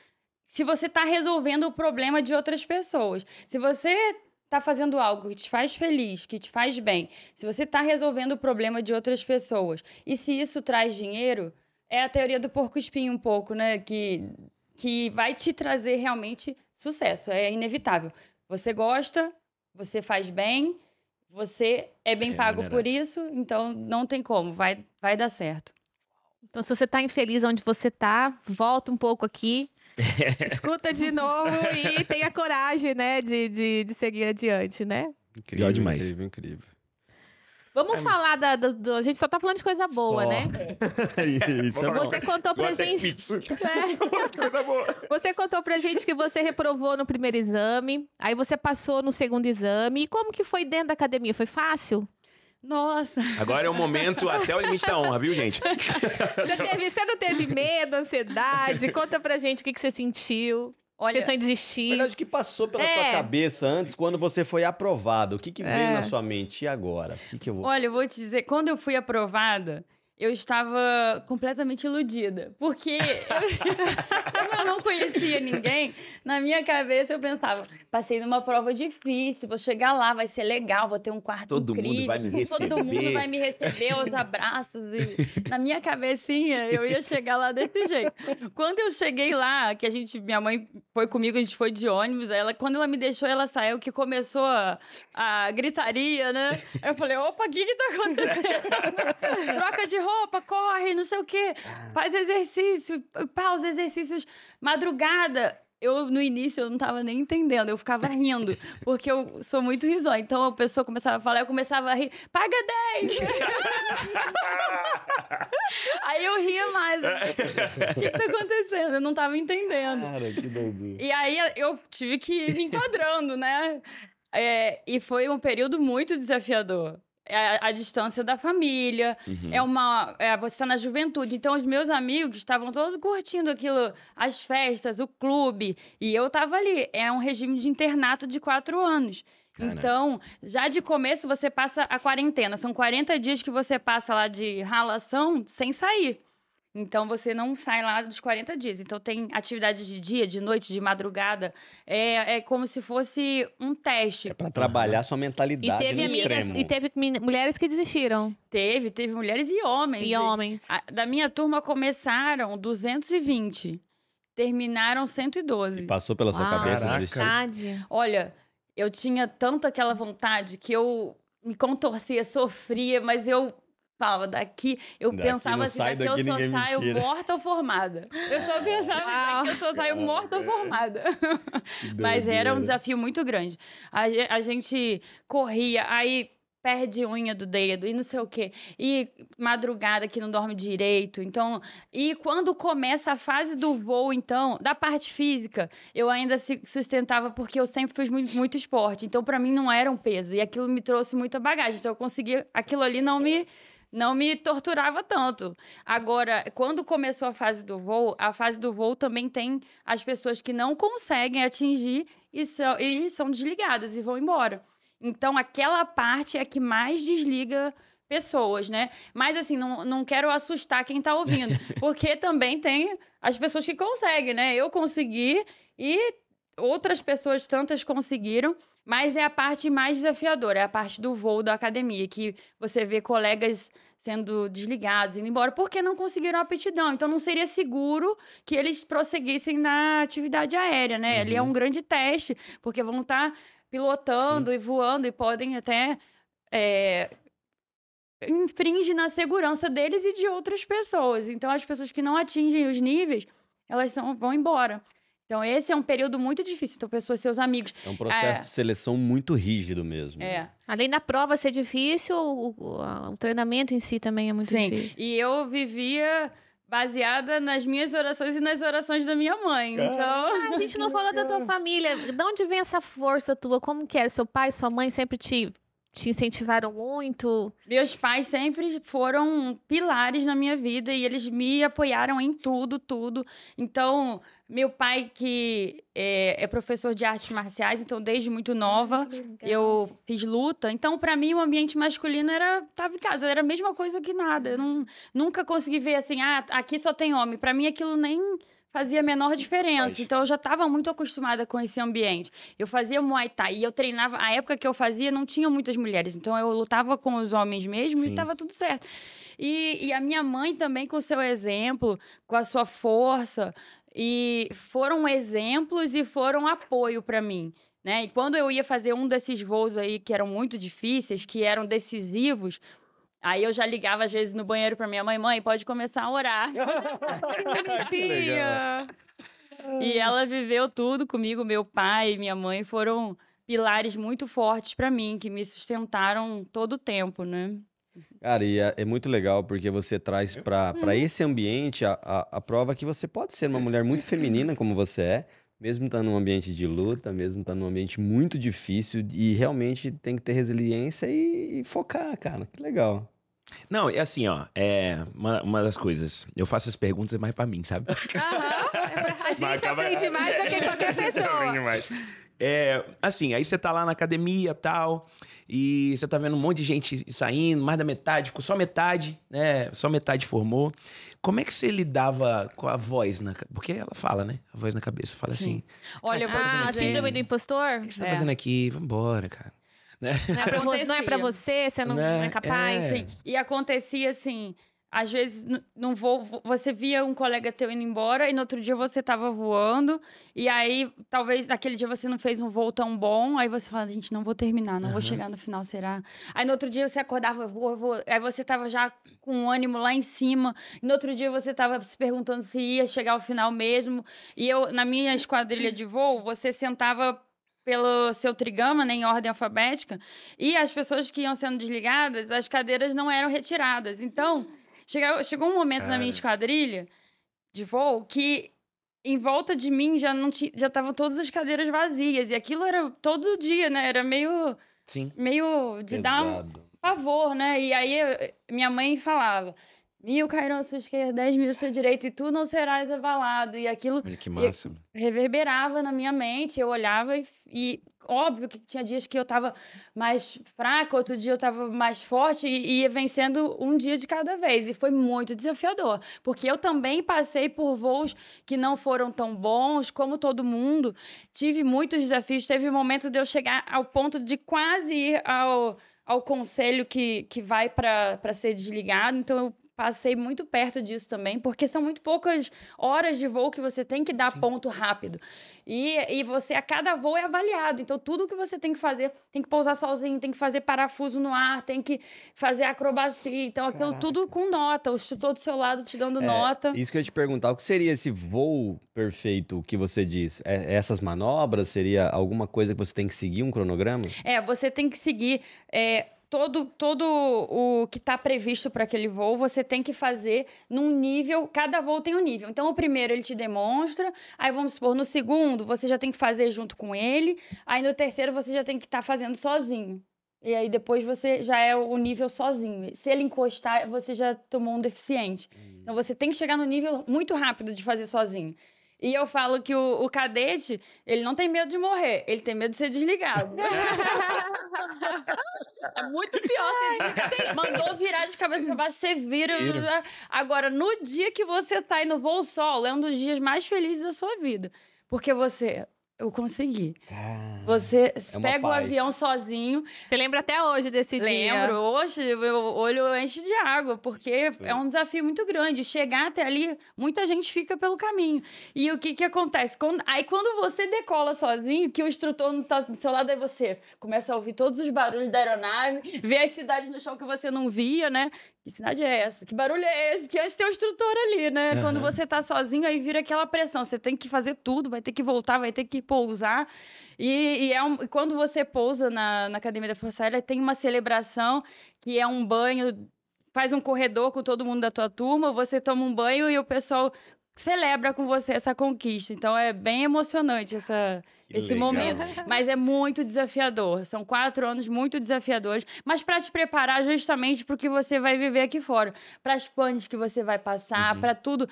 Se você está resolvendo o problema de outras pessoas. Se você está fazendo algo que te faz feliz, que te faz bem. Se você está resolvendo o problema de outras pessoas. E se isso traz dinheiro é a teoria do porco-espinho um pouco, né? Que, que vai te trazer realmente sucesso, é inevitável. Você gosta, você faz bem, você é bem é pago por isso, então não tem como, vai, vai dar certo. Então, se você está infeliz onde você está, volta um pouco aqui, escuta de novo e tenha coragem, né, de, de, de seguir adiante, né? Incrível, demais. Incrível, incrível. Vamos é. falar da, da, do, A gente só tá falando de coisa boa, só. né? É. Isso é bom. Você contou pra Vou gente. É. coisa boa. Você contou pra gente que você reprovou no primeiro exame, aí você passou no segundo exame. E como que foi dentro da academia? Foi fácil? Nossa. Agora é o momento até o limite da honra, viu, gente? Você, teve, você não teve medo, ansiedade? Conta pra gente o que, que você sentiu. Olha, pensou em desistir. Na verdade, o que passou pela é. sua cabeça antes, quando você foi aprovado? O que, que veio é. na sua mente? E agora? O que, que eu vou... Olha, eu vou te dizer, quando eu fui aprovada, eu estava completamente iludida, porque como eu não conhecia ninguém, na minha cabeça eu pensava, passei numa prova difícil, vou chegar lá, vai ser legal, vou ter um quarto todo incrível, mundo vai me receber. todo mundo vai me receber, os abraços, e na minha cabecinha eu ia chegar lá desse jeito. Quando eu cheguei lá, que a gente, minha mãe foi comigo, a gente foi de ônibus, ela, quando ela me deixou, ela saiu, que começou a, a gritaria, né? Eu falei, opa, o que que tá acontecendo? Troca de roupa, corre, não sei o quê, é. faz exercício, pausa os exercícios madrugada. Eu, no início, eu não tava nem entendendo, eu ficava rindo, porque eu sou muito risonha. Então a pessoa começava a falar, eu começava a rir, paga 10! aí eu ria mais. É. O que, que tá acontecendo? Eu não tava entendendo. Cara, que doideira. E aí eu tive que ir me enquadrando, né? É, e foi um período muito desafiador. É a, a distância da família, é uhum. é uma. É, você está na juventude. Então, os meus amigos estavam todos curtindo aquilo, as festas, o clube. E eu estava ali. É um regime de internato de quatro anos. Caramba. Então, já de começo, você passa a quarentena. São 40 dias que você passa lá de ralação sem sair. Então você não sai lá dos 40 dias. Então tem atividade de dia, de noite, de madrugada. É, é como se fosse um teste. É para trabalhar sua mentalidade e teve amigas, E teve mulheres que desistiram. Teve, teve mulheres e homens. E homens. A, da minha turma começaram 220. Terminaram 112. E passou pela sua cabeça desistir? Olha, eu tinha tanta aquela vontade que eu me contorcia, sofria, mas eu falava, daqui eu daqui pensava assim, daqui, daqui eu só saio mentira. morta ou formada. Eu só é. pensava, Uau. Assim, daqui eu só saio morta ou formada. Mas era um desafio muito grande. A, a gente corria, aí perde unha do dedo e não sei o quê. E madrugada que não dorme direito. Então, e quando começa a fase do voo, então, da parte física, eu ainda se sustentava porque eu sempre fiz muito, muito esporte. Então, para mim não era um peso e aquilo me trouxe muita bagagem. Então, eu conseguia aquilo ali não me não me torturava tanto. Agora, quando começou a fase do voo, a fase do voo também tem as pessoas que não conseguem atingir e são, e são desligadas e vão embora. Então, aquela parte é que mais desliga pessoas, né? Mas assim, não, não quero assustar quem tá ouvindo, porque também tem as pessoas que conseguem, né? Eu consegui e outras pessoas tantas conseguiram. Mas é a parte mais desafiadora, é a parte do voo da academia, que você vê colegas sendo desligados, indo embora, porque não conseguiram aptidão. Então não seria seguro que eles prosseguissem na atividade aérea, né? Uhum. Ali é uhum. um grande teste, porque vão estar tá pilotando Sim. e voando e podem até. É, infringe na segurança deles e de outras pessoas. Então, as pessoas que não atingem os níveis, elas são, vão embora. Então, esse é um período muito difícil. Então, pessoas, seus amigos. É um processo é... de seleção muito rígido mesmo. É. Além da prova ser difícil, o, o, o treinamento em si também é muito Sim. difícil. Sim. E eu vivia baseada nas minhas orações e nas orações da minha mãe. Então. Ah, a gente não falou da tua família. De onde vem essa força tua? Como que é? Seu pai, sua mãe sempre te te incentivaram muito? Meus pais sempre foram pilares na minha vida e eles me apoiaram em tudo, tudo. Então, meu pai, que é, é, professor de artes marciais, então desde muito nova eu fiz luta. Então, para mim, o ambiente masculino era tava em casa, era a mesma coisa que nada. Eu não, nunca consegui ver assim, ah, aqui só tem homem. Para mim, aquilo nem fazia a menor diferença. Então eu já estava muito acostumada com esse ambiente. Eu fazia Muay Thai e eu treinava. A época que eu fazia não tinha muitas mulheres. Então eu lutava com os homens mesmo Sim. e estava tudo certo. E, e, a minha mãe também, com seu exemplo, com a sua força, e foram exemplos e foram apoio para mim. Né? E quando eu ia fazer um desses voos aí que eram muito difíceis, que eram decisivos, Aí eu já ligava às vezes no banheiro para minha mãe, mãe, pode começar a orar. e ela viveu tudo comigo, meu pai e minha mãe foram pilares muito fortes para mim, que me sustentaram todo o tempo, né? Cara, e é, é muito legal porque você traz para uhum. esse ambiente a, a, a prova que você pode ser uma mulher muito feminina como você é, mesmo estando num ambiente de luta, mesmo estando num ambiente muito difícil e realmente tem que ter resiliência e, e focar, cara. Que legal. Não, é assim, ó. É uma, uma das coisas. Eu faço as perguntas mais para mim, sabe? Aham. Uhum, a gente aprende mais do que qualquer pessoa. A gente aprende mais. É, assim, aí você tá lá na academia tal, e você tá vendo um monte de gente saindo, mais da metade, só metade, né? Só metade formou. Como é que você lidava com a voz na Porque ela fala, né? A voz na cabeça fala Sim. assim. Olha, ah, tá a síndrome do impostor. O que você tá é. fazendo aqui? Vambora, cara. Né? Não, é pra você, não é pra você, você não, não é, não é capaz. É. E acontecia assim às vezes não vou você via um colega teu indo embora e no outro dia você tava voando e aí talvez naquele dia você não fez um voo tão bom aí você fala gente não vou terminar não uhum. vou chegar no final será aí no outro dia você acordava vou, vou. aí você tava já com ânimo lá em cima no outro dia você tava se perguntando se ia chegar ao final mesmo e eu na minha esquadrilha de voo você sentava pelo seu trigama, né, em ordem alfabética, e as pessoas que iam sendo desligadas, as cadeiras não eram retiradas. Então, Chegou, chegou um momento Cara. na minha esquadrilha de voo que em volta de mim já não tinha, já estavam todas as cadeiras vazias. E aquilo era todo dia, né? Era meio. Sim. Meio de Pesado. dar um pavor, né? E aí eh, minha mãe falava: mil cairão à sua esquerda, dez mil à sua direita, e tu não serás avalado E aquilo Olha que reverberava na minha mente, eu olhava e, e, óbvio que tinha dias que eu estava mais fraca, outro dia eu estava mais forte e ia vencendo um dia de cada vez. E foi muito desafiador, porque eu também passei por voos que não foram tão bons como todo mundo. Tive muitos desafios, teve um momento de eu chegar ao ponto de quase ir ao ao conselho que, que vai para ser desligado. Então, eu passei muito perto disso também, porque são muito poucas horas de voo que você tem que dar Sim. ponto rápido. E, e você, a cada voo é avaliado. Então, tudo que você tem que fazer, tem que pousar sozinho, tem que fazer parafuso no ar, tem que fazer acrobacia. Então, aquilo Caraca. tudo com nota, o instrutor do seu lado te dando é, nota. Isso que eu ia te perguntar, o que seria esse voo perfeito que você diz? É, essas manobras? Seria alguma coisa que você tem que seguir um cronograma? É, você tem que seguir. É, todo, todo o que está previsto para aquele voo, você tem que fazer num nível. Cada voo tem um nível. Então, o primeiro ele te demonstra, aí vamos supor, no segundo você já tem que fazer junto com ele, aí no terceiro você já tem que estar tá fazendo sozinho. E aí depois você já é o nível sozinho. Se ele encostar, você já tomou um deficiente. Então você tem que chegar no nível muito rápido de fazer sozinho. E eu falo que o, o cadete, ele não tem medo de morrer, ele tem medo de ser desligado. é muito pior. Assim, Ai, né? mandou virar de cabeça pra baixo, você vira. vira. Agora, no dia que você sai no voo solo, é um dos dias mais felizes da sua vida. Porque você eu consegui. você é pega paz. o avião sozinho. Você lembra até hoje desse Lembro. dia? Lembro. Hoje meu olho enche de água, porque Sim. é um desafio muito grande. Chegar até ali, muita gente fica pelo caminho. E o que que acontece? Quando, aí quando você decola sozinho, que o instrutor não tá do seu lado, aí é você começa a ouvir todos os barulhos da aeronave, vê as cidades no chão que você não via, né? Que cidade é essa? Que barulho é esse? Porque antes tem o um instrutor ali, né? Uhum. Quando você tá sozinho, aí vira aquela pressão. Você tem que fazer tudo, vai ter que voltar, vai ter que pousar. E, e é um, quando você pousa na, na Academia da Força Aérea, tem uma celebração que é um banho, faz um corredor com todo mundo da tua turma, você toma um banho e o pessoal celebra com você essa conquista. Então é bem emocionante essa esse Legal. momento. Mas é muito desafiador. São quatro anos muito desafiadores, mas para te preparar justamente para o que você vai viver aqui fora, para as panes que você vai passar, uhum. para tudo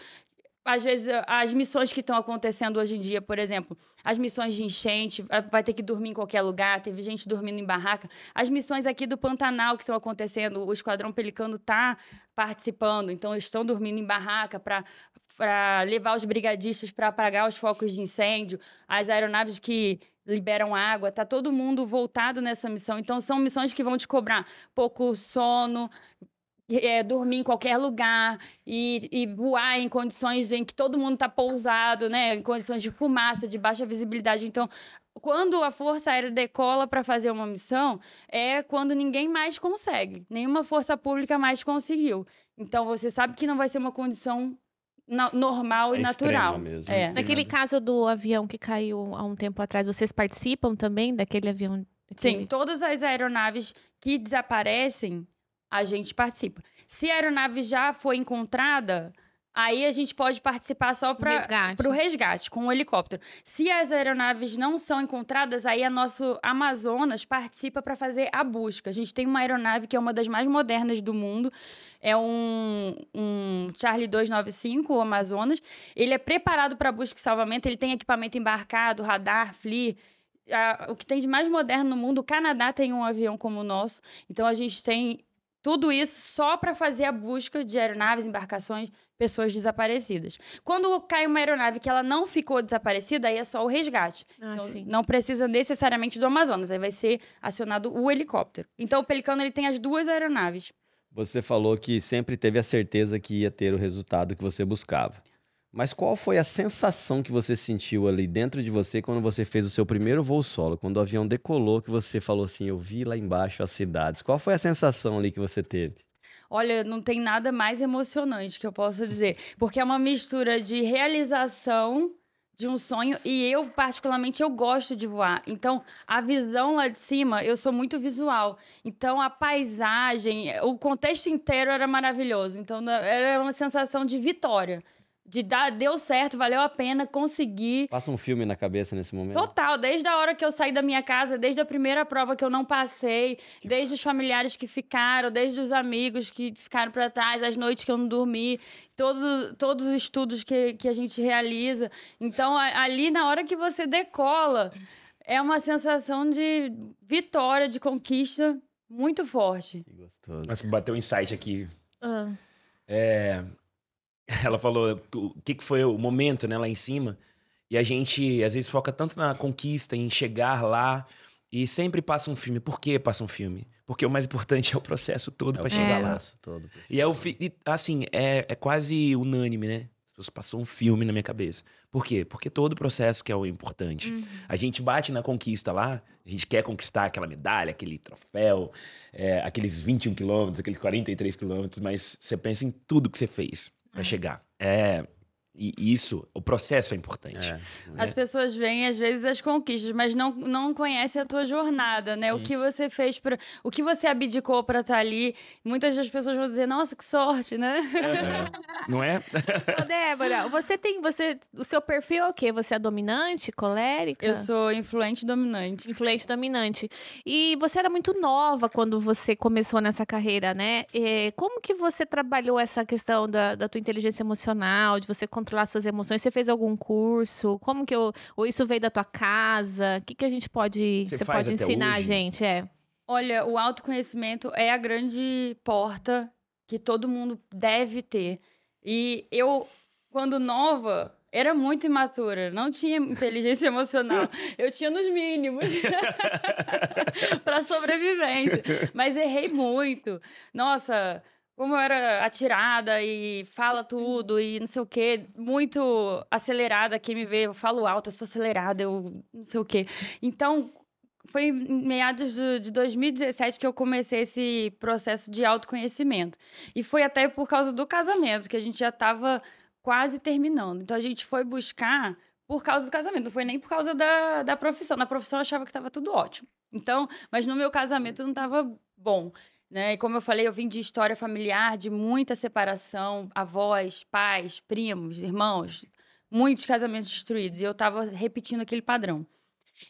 às vezes, as missões que estão acontecendo hoje em dia, por exemplo, as missões de enchente, vai ter que dormir em qualquer lugar, teve gente dormindo em barraca. As missões aqui do Pantanal que estão acontecendo, o Esquadrão Pelicano está participando, então estão dormindo em barraca para para levar os brigadistas para apagar os focos de incêndio, as aeronaves que liberam água, tá todo mundo voltado nessa missão. Então são missões que vão te cobrar pouco sono, é, dormir em qualquer lugar e, e, voar em condições em que todo mundo está pousado, né? Em condições de fumaça, de baixa visibilidade. Então, quando a Força Aérea decola para fazer uma missão, é quando ninguém mais consegue. Nenhuma força pública mais conseguiu. Então, você sabe que não vai ser uma condição normal e é natural. Mesmo. É. Naquele caso do avião que caiu há um tempo atrás, vocês participam também daquele avião? Daquele... Sim, todas as aeronaves que desaparecem, a gente participa. Se a aeronave já foi encontrada, Aí a gente pode participar só para o resgate com o um helicóptero. Se as aeronaves não são encontradas, aí a nosso Amazonas participa para fazer a busca. A gente tem uma aeronave que é uma das mais modernas do mundo, é um, um Charlie 295, o Amazonas. Ele é preparado para busca e salvamento, ele tem equipamento embarcado, radar, FLIR, a, o que tem de mais moderno no mundo, o Canadá tem um avião como o nosso, então a gente tem tudo isso só para fazer a busca de aeronaves, embarcações, pessoas desaparecidas. Quando cai uma aeronave que ela não ficou desaparecida, aí é só o resgate. Ah, então, não precisa necessariamente do Amazonas, aí vai ser acionado o helicóptero. Então o Pelicano ele tem as duas aeronaves. Você falou que sempre teve a certeza que ia ter o resultado que você buscava. Mas qual foi a sensação que você sentiu ali dentro de você quando você fez o seu primeiro voo solo? Quando o avião decolou, que você falou assim, eu vi lá embaixo as cidades. Qual foi a sensação ali que você teve? Olha, não tem nada mais emocionante que eu possa dizer. Porque é uma mistura de realização de um sonho e eu particularmente eu gosto de voar. Então, a visão lá de cima, eu sou muito visual. Então, a paisagem, o contexto inteiro era maravilhoso. Então, era uma sensação de vitória de dar, deu certo, valeu a pena, consegui. Passa um filme na cabeça nesse momento. Total, desde a hora que eu saí da minha casa, desde a primeira prova que eu não passei, que desde os familiares que ficaram, desde os amigos que ficaram para trás, as noites que eu não dormi, todos todos os estudos que, que a gente realiza. Então, ali, na hora que você decola, é uma sensação de vitória, de conquista muito forte. Que gostoso. Mas bateu um insight aqui. Ah. É, Ela falou o que, que foi o momento, né, lá em cima. E a gente, às vezes, foca tanto na conquista, em chegar lá. E sempre passa um filme. Por que passa um filme? Porque o mais importante é o processo todo é para chegar é. lá. Todo. E é o e, assim, é, é quase unânime, né? As pessoas passam um filme na minha cabeça. Por quê? Porque todo o processo que é o importante. Uhum. A gente bate na conquista lá, a gente quer conquistar aquela medalha, aquele troféu, é, aqueles 21 quilômetros, aqueles 43 quilômetros, mas você pensa em tudo que você fez para ah. chegar. É, e isso, o processo é importante. É, As é. pessoas veem, às vezes, as conquistas, mas não, não conhecem a tua jornada, né? O que você fez, pra, o que você abdicou para estar tá ali. Muitas das pessoas vão dizer, nossa, que sorte, né? É. não é? Ô, Débora, você tem. Você, o seu perfil é o quê? Você é dominante, colérica? Eu sou influente dominante. Influente dominante. E você era muito nova quando você começou nessa carreira, né? E eh, como que você trabalhou essa questão da, da tua inteligência emocional, de você controlar suas emoções? Você fez algum curso? Como que eu. Ou isso veio da tua casa? O que, que a gente pode. Você, você pode ensinar a gente? É. Olha, o autoconhecimento é a grande porta que todo mundo deve ter. E eu, quando nova, era muito imatura, não tinha inteligência emocional. Eu tinha nos mínimos para sobrevivência, mas errei muito. Nossa, como eu era atirada e fala uhum. tudo e não sei o quê, muito acelerada, quem me vê, eu falo alto, eu sou acelerada, eu não sei o quê. Então, foi em meados de 2017 que eu comecei esse processo de autoconhecimento. E foi até por causa do casamento, que a gente já estava quase terminando. Então, a gente foi buscar por causa do casamento, não foi nem por causa da, da profissão. Na profissão eu achava que estava tudo ótimo. Então, mas no meu casamento não estava bom. Né? E como eu falei, eu vim de história familiar, de muita separação, avós, pais, primos, irmãos, muitos casamentos destruídos. E eu estava repetindo aquele padrão.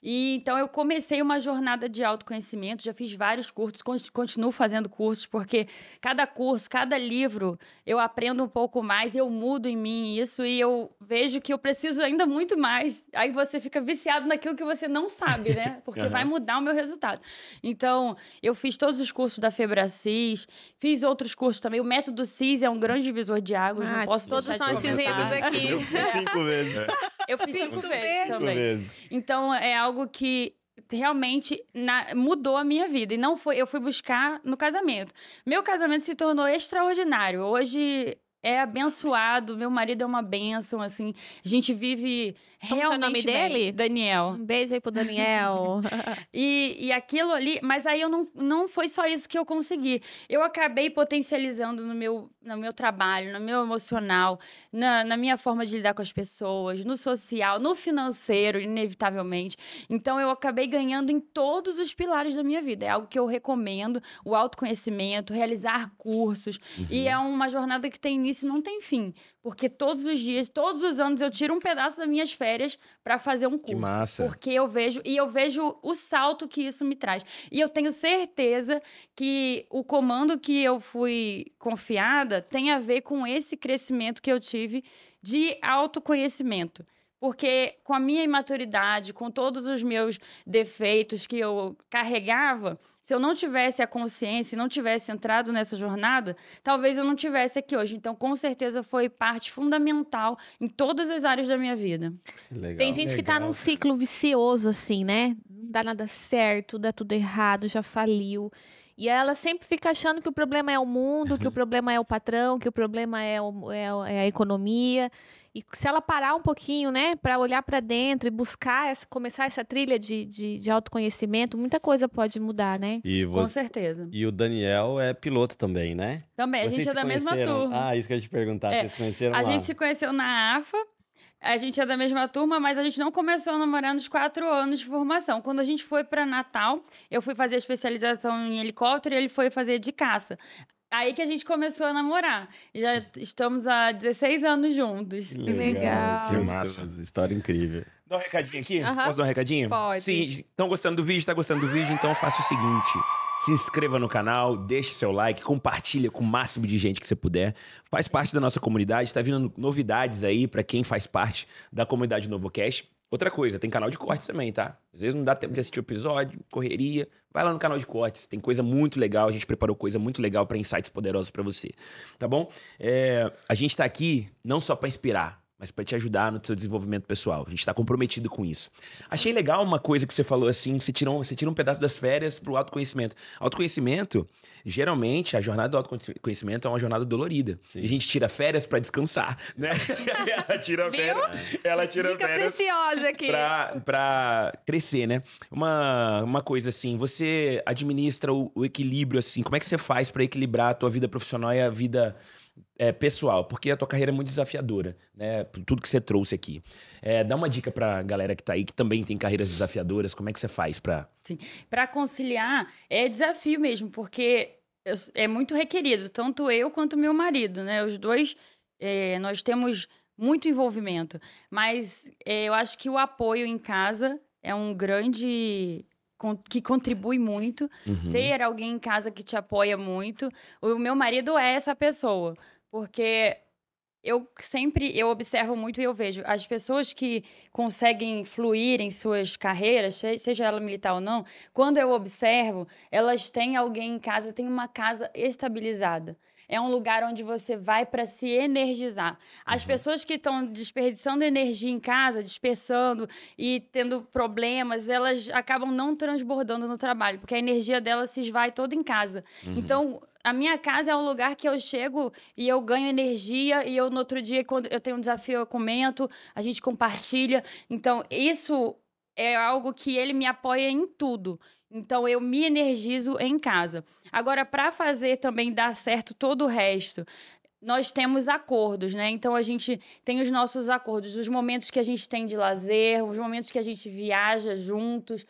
E então eu comecei uma jornada de autoconhecimento, já fiz vários cursos, continuo fazendo cursos, porque cada curso, cada livro, eu aprendo um pouco mais, eu mudo em mim isso e eu vejo que eu preciso ainda muito mais. Aí você fica viciado naquilo que você não sabe, né? Porque uhum. vai mudar o meu resultado. Então, eu fiz todos os cursos da Febracis, fiz outros cursos também. O método CIS é um grande divisor de águas, ah, não posso todos deixar nós de fizemos aqui. Eu fiz cinco vezes. É. Eu fiz cinco, cinco vezes, vezes também. Então, é algo que realmente na, mudou a minha vida. E não foi, eu fui buscar no casamento. Meu casamento se tornou extraordinário. Hoje é abençoado, meu marido é uma bênção, assim. A gente vive realmente. É o nome bem. dele? Daniel. Um beijo aí pro Daniel. e, e aquilo ali, mas aí eu não, não foi só isso que eu consegui. Eu acabei potencializando no meu, no meu trabalho, no meu emocional, na, na minha forma de lidar com as pessoas, no social, no financeiro, inevitavelmente. Então eu acabei ganhando em todos os pilares da minha vida. É algo que eu recomendo: o autoconhecimento, realizar cursos. Uhum. E é uma jornada que tem início e não tem fim porque todos os dias, todos os anos, eu tiro um pedaço das minhas férias para fazer um curso. Que massa. Porque eu vejo, e eu vejo o salto que isso me traz. E eu tenho certeza que o comando que eu fui confiada tem a ver com esse crescimento que eu tive de autoconhecimento. Porque com a minha imaturidade, com todos os meus defeitos que eu carregava, se eu não tivesse a consciência, não tivesse entrado nessa jornada, talvez eu não tivesse aqui hoje. Então, com certeza foi parte fundamental em todas as áreas da minha vida. Legal. Tem gente Legal. que tá num ciclo vicioso assim, né? Não dá nada certo, dá tudo errado, já faliu. E ela sempre fica achando que o problema é o mundo, que o problema é o patrão, que o problema é, o, é, é a economia. E se ela parar um pouquinho, né, para olhar para dentro e buscar, essa, começar essa trilha de, de, de, autoconhecimento, muita coisa pode mudar, né? E Você, Com certeza. E o Daniel é piloto também, né? Também, a gente é da mesma turma. Ah, isso que eu ia te perguntar, é, vocês conheceram A lá? gente se conheceu na AFA, a gente é da mesma turma, mas a gente não começou a namorar nos quatro anos de formação. Quando a gente foi para Natal, eu fui fazer a especialização em helicóptero e ele foi fazer de caça. Aí que a gente começou a namorar. E já estamos há 16 anos juntos. Que legal. Que massa. História incrível. Dá um recadinho aqui? Uhum. Posso dar um recadinho? Pode. Sim, estão gostando do vídeo, tá gostando do vídeo, então faça o seguinte. Se inscreva no canal, deixe seu like, compartilha com o máximo de gente que você puder. Faz parte da nossa comunidade, está vindo novidades aí para quem faz parte da comunidade NovoCast. Outra coisa, tem canal de cortes também, tá? Às vezes não dá tempo de assistir o episódio, correria. Vai lá no canal de cortes, tem coisa muito legal. A gente preparou coisa muito legal para insights poderosos para você, tá bom? É, a gente tá aqui não só para inspirar, mas para te ajudar no seu desenvolvimento pessoal. A gente está comprometido com isso. Achei legal uma coisa que você falou assim, você tirou, um, você tirou um pedaço das férias para o autoconhecimento. Autoconhecimento, geralmente, a jornada do autoconhecimento é uma jornada dolorida. Sim. A gente tira férias para descansar, né? ela tira férias. Ela tira Dica férias preciosa aqui. Para crescer, né? Uma, uma coisa assim, você administra o, o equilíbrio assim, como é que você faz para equilibrar a tua vida profissional e a vida é, pessoal, porque a tua carreira é muito desafiadora, né? Por tudo que você trouxe aqui. É, dá uma dica pra galera que tá aí, que também tem carreiras desafiadoras, como é que você faz pra. Sim. Pra conciliar, é desafio mesmo, porque é muito requerido, tanto eu quanto meu marido, né? Os dois, é, nós temos muito envolvimento, mas é, eu acho que o apoio em casa é um grande que contribui muito, uhum. ter alguém em casa que te apoia muito. O meu marido é essa pessoa, porque eu sempre eu observo muito e eu vejo as pessoas que conseguem fluir em suas carreiras, seja ela militar ou não, quando eu observo, elas têm alguém em casa, têm uma casa estabilizada é um lugar onde você vai para se energizar. As uhum. pessoas que estão desperdiçando energia em casa, dispersando e tendo problemas, elas acabam não transbordando no trabalho, porque a energia delas se esvai toda em casa. Uhum. Então, a minha casa é um lugar que eu chego e eu ganho energia e eu no outro dia quando eu tenho um desafio eu comento, a gente compartilha. Então, isso é algo que ele me apoia em tudo. Então eu me energizo em casa. Agora, para fazer também dar certo todo o resto, nós temos acordos, né? Então a gente tem os nossos acordos, os momentos que a gente tem de lazer, os momentos que a gente viaja juntos,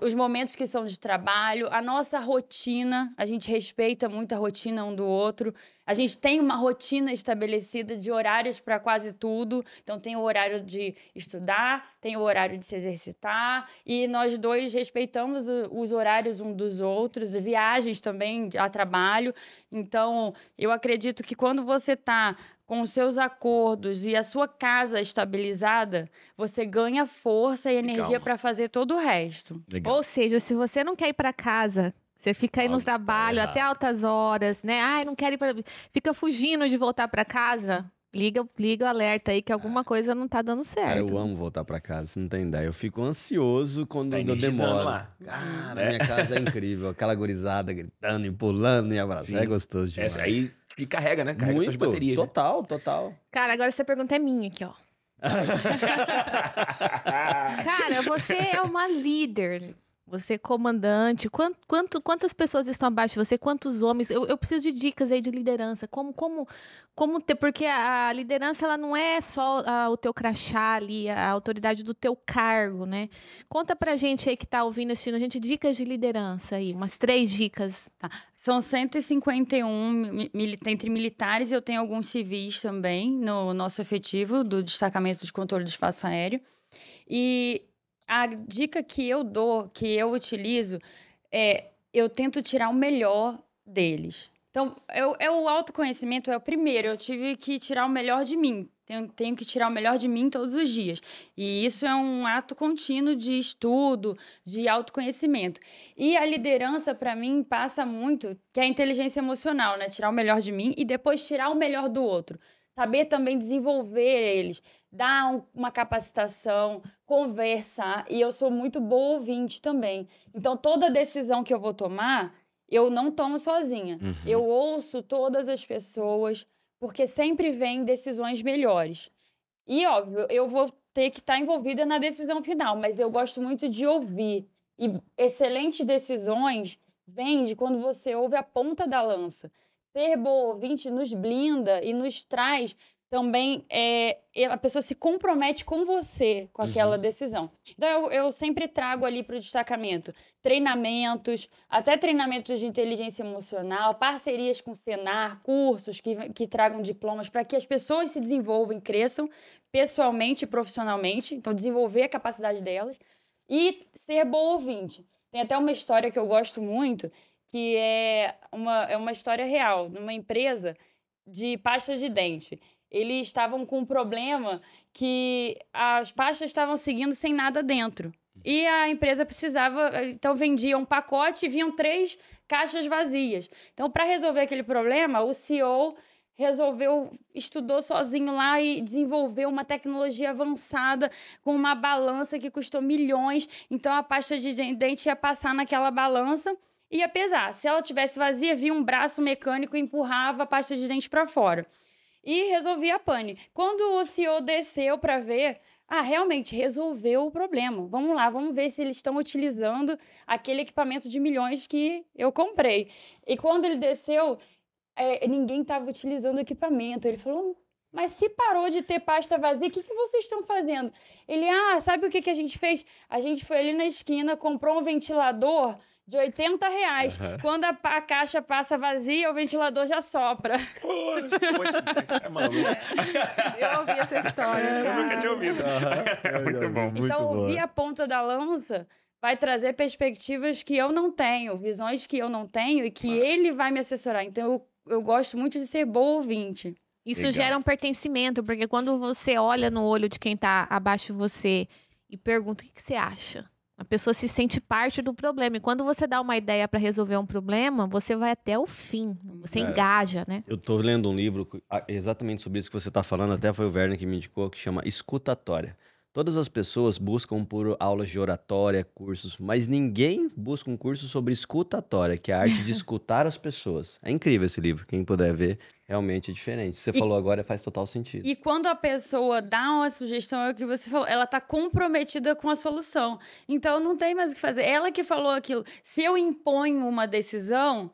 os momentos que são de trabalho, a nossa rotina, a gente respeita muito a rotina um do outro. A gente tem uma rotina estabelecida de horários para quase tudo. Então, tem o horário de estudar, tem o horário de se exercitar. E nós dois respeitamos os horários um dos outros, viagens também a trabalho. Então, eu acredito que quando você está com os seus acordos e a sua casa estabilizada, você ganha força e energia para fazer todo o resto. Legal. Ou seja, se você não quer ir para casa você fica aí no trabalho até altas horas, né? Ai, não quero ir para. Fica fugindo de voltar para casa. Liga, liga o alerta aí que alguma coisa não tá dando ah, certo. eu amo voltar para casa, você não tem ideia. Eu fico ansioso quando tá eu demoro. Lá. Cara, é. minha casa é incrível. Aquela gurizada gritando e pulando e abraçando. É gostoso demais. Essa aí que carrega, né? Carrega Muito, baterias. Né? Total, né? total. Cara, agora essa pergunta é minha aqui, ó. Cara, você é uma líder você comandante, quanto, quantas pessoas estão abaixo de você? Quantos homens? Eu, eu, preciso de dicas aí de liderança. Como, como, como ter? Porque a liderança ela não é só a, o teu crachá ali, a autoridade do teu cargo, né? Conta pra gente aí que tá ouvindo, assistindo a gente dicas de liderança aí, umas três dicas. Tá. São 151 milita entre militares. Eu tenho alguns civis também no nosso efetivo do destacamento de controle de espaço aéreo. E a dica que eu dou, que eu utilizo, é eu tento tirar o melhor deles. Então, eu, eu, é o autoconhecimento é o primeiro. Eu tive que tirar o melhor de mim. Tenho, tenho que tirar o melhor de mim todos os dias. E isso é um ato contínuo de estudo, de autoconhecimento. E a liderança, para mim, passa muito, que é a inteligência emocional, né? Tirar o melhor de mim e depois tirar o melhor do outro. Saber também desenvolver eles dar um, uma capacitação, conversar, e eu sou muito boa ouvinte também. Então, toda decisão que eu vou tomar, eu não tomo sozinha. Uhum. Eu ouço todas as pessoas, porque sempre vem decisões melhores. E, óbvio, eu vou ter que estar tá envolvida na decisão final, mas eu gosto muito de ouvir. E excelentes decisões vêm de quando você ouve a ponta da lança. Ser boa ouvinte nos blinda e nos traz também é, a pessoa se compromete com você, com aquela uhum. decisão. Então, eu, eu sempre trago ali para o destacamento treinamentos, até treinamentos de inteligência emocional, parcerias com o Senar, cursos que, que tragam diplomas para que as pessoas se desenvolvam, cresçam pessoalmente e profissionalmente. Então, desenvolver a capacidade delas e ser bom ouvinte. Tem até uma história que eu gosto muito, que é uma, é uma história real, numa empresa de pasta de dente eles estavam com um problema que as pastas estavam seguindo sem nada dentro. E a empresa precisava, eh, então vendia um pacote e vinham três caixas vazias. Então, para resolver aquele problema, o CEO resolveu, estudou sozinho lá e desenvolveu uma tecnologia avançada com uma balança que custou milhões. Então, a pasta de dente ia passar naquela balança ia pesar. Se ela tivesse vazia, vinha um braço mecânico e empurrava a pasta de dente para fora e resolvi a pane. Quando o CEO desceu para ver, ah, realmente resolveu o problema. Vamos lá, vamos ver se eles estão utilizando aquele equipamento de milhões que eu comprei. E quando ele desceu, é, ninguém estava utilizando o equipamento. Ele falou, mas se parou de ter pasta vazia, o que, que vocês estão fazendo? Ele, ah, sabe o que, que a gente fez? A gente foi ali na esquina, comprou um ventilador de 80 reais. Uhum. Quando a, a, caixa passa vazia, o ventilador já sopra. Porra, é maluco. É, eu ouvi essa história. É, eu nunca tinha ouvido. Uhum. É muito bom. Muito então, bom. ouvir a ponta da lança vai trazer perspectivas que eu não tenho, visões que eu não tenho e que Nossa. ele vai me assessorar. Então, eu, eu gosto muito de ser bom ouvinte. Isso Legal. gera um pertencimento, porque quando você olha no olho de quem está abaixo de você e pergunta o que, que você acha a pessoa se sente parte do problema. E quando você dá uma ideia para resolver um problema, você vai até o fim, você é, engaja, né? Eu estou lendo um livro ah, exatamente sobre isso que você está falando, até foi o Werner que me indicou, que chama Escutatória. Todas as pessoas buscam por aulas de oratória, cursos, mas ninguém busca um curso sobre escutatória, que é a arte de escutar as pessoas. É incrível esse livro, quem puder ver, realmente é diferente. Você e, falou agora faz total sentido. E quando a pessoa dá uma sugestão, é o que você falou, ela está comprometida com a solução. Então não tem mais o que fazer. Ela que falou aquilo. Se eu imponho uma decisão,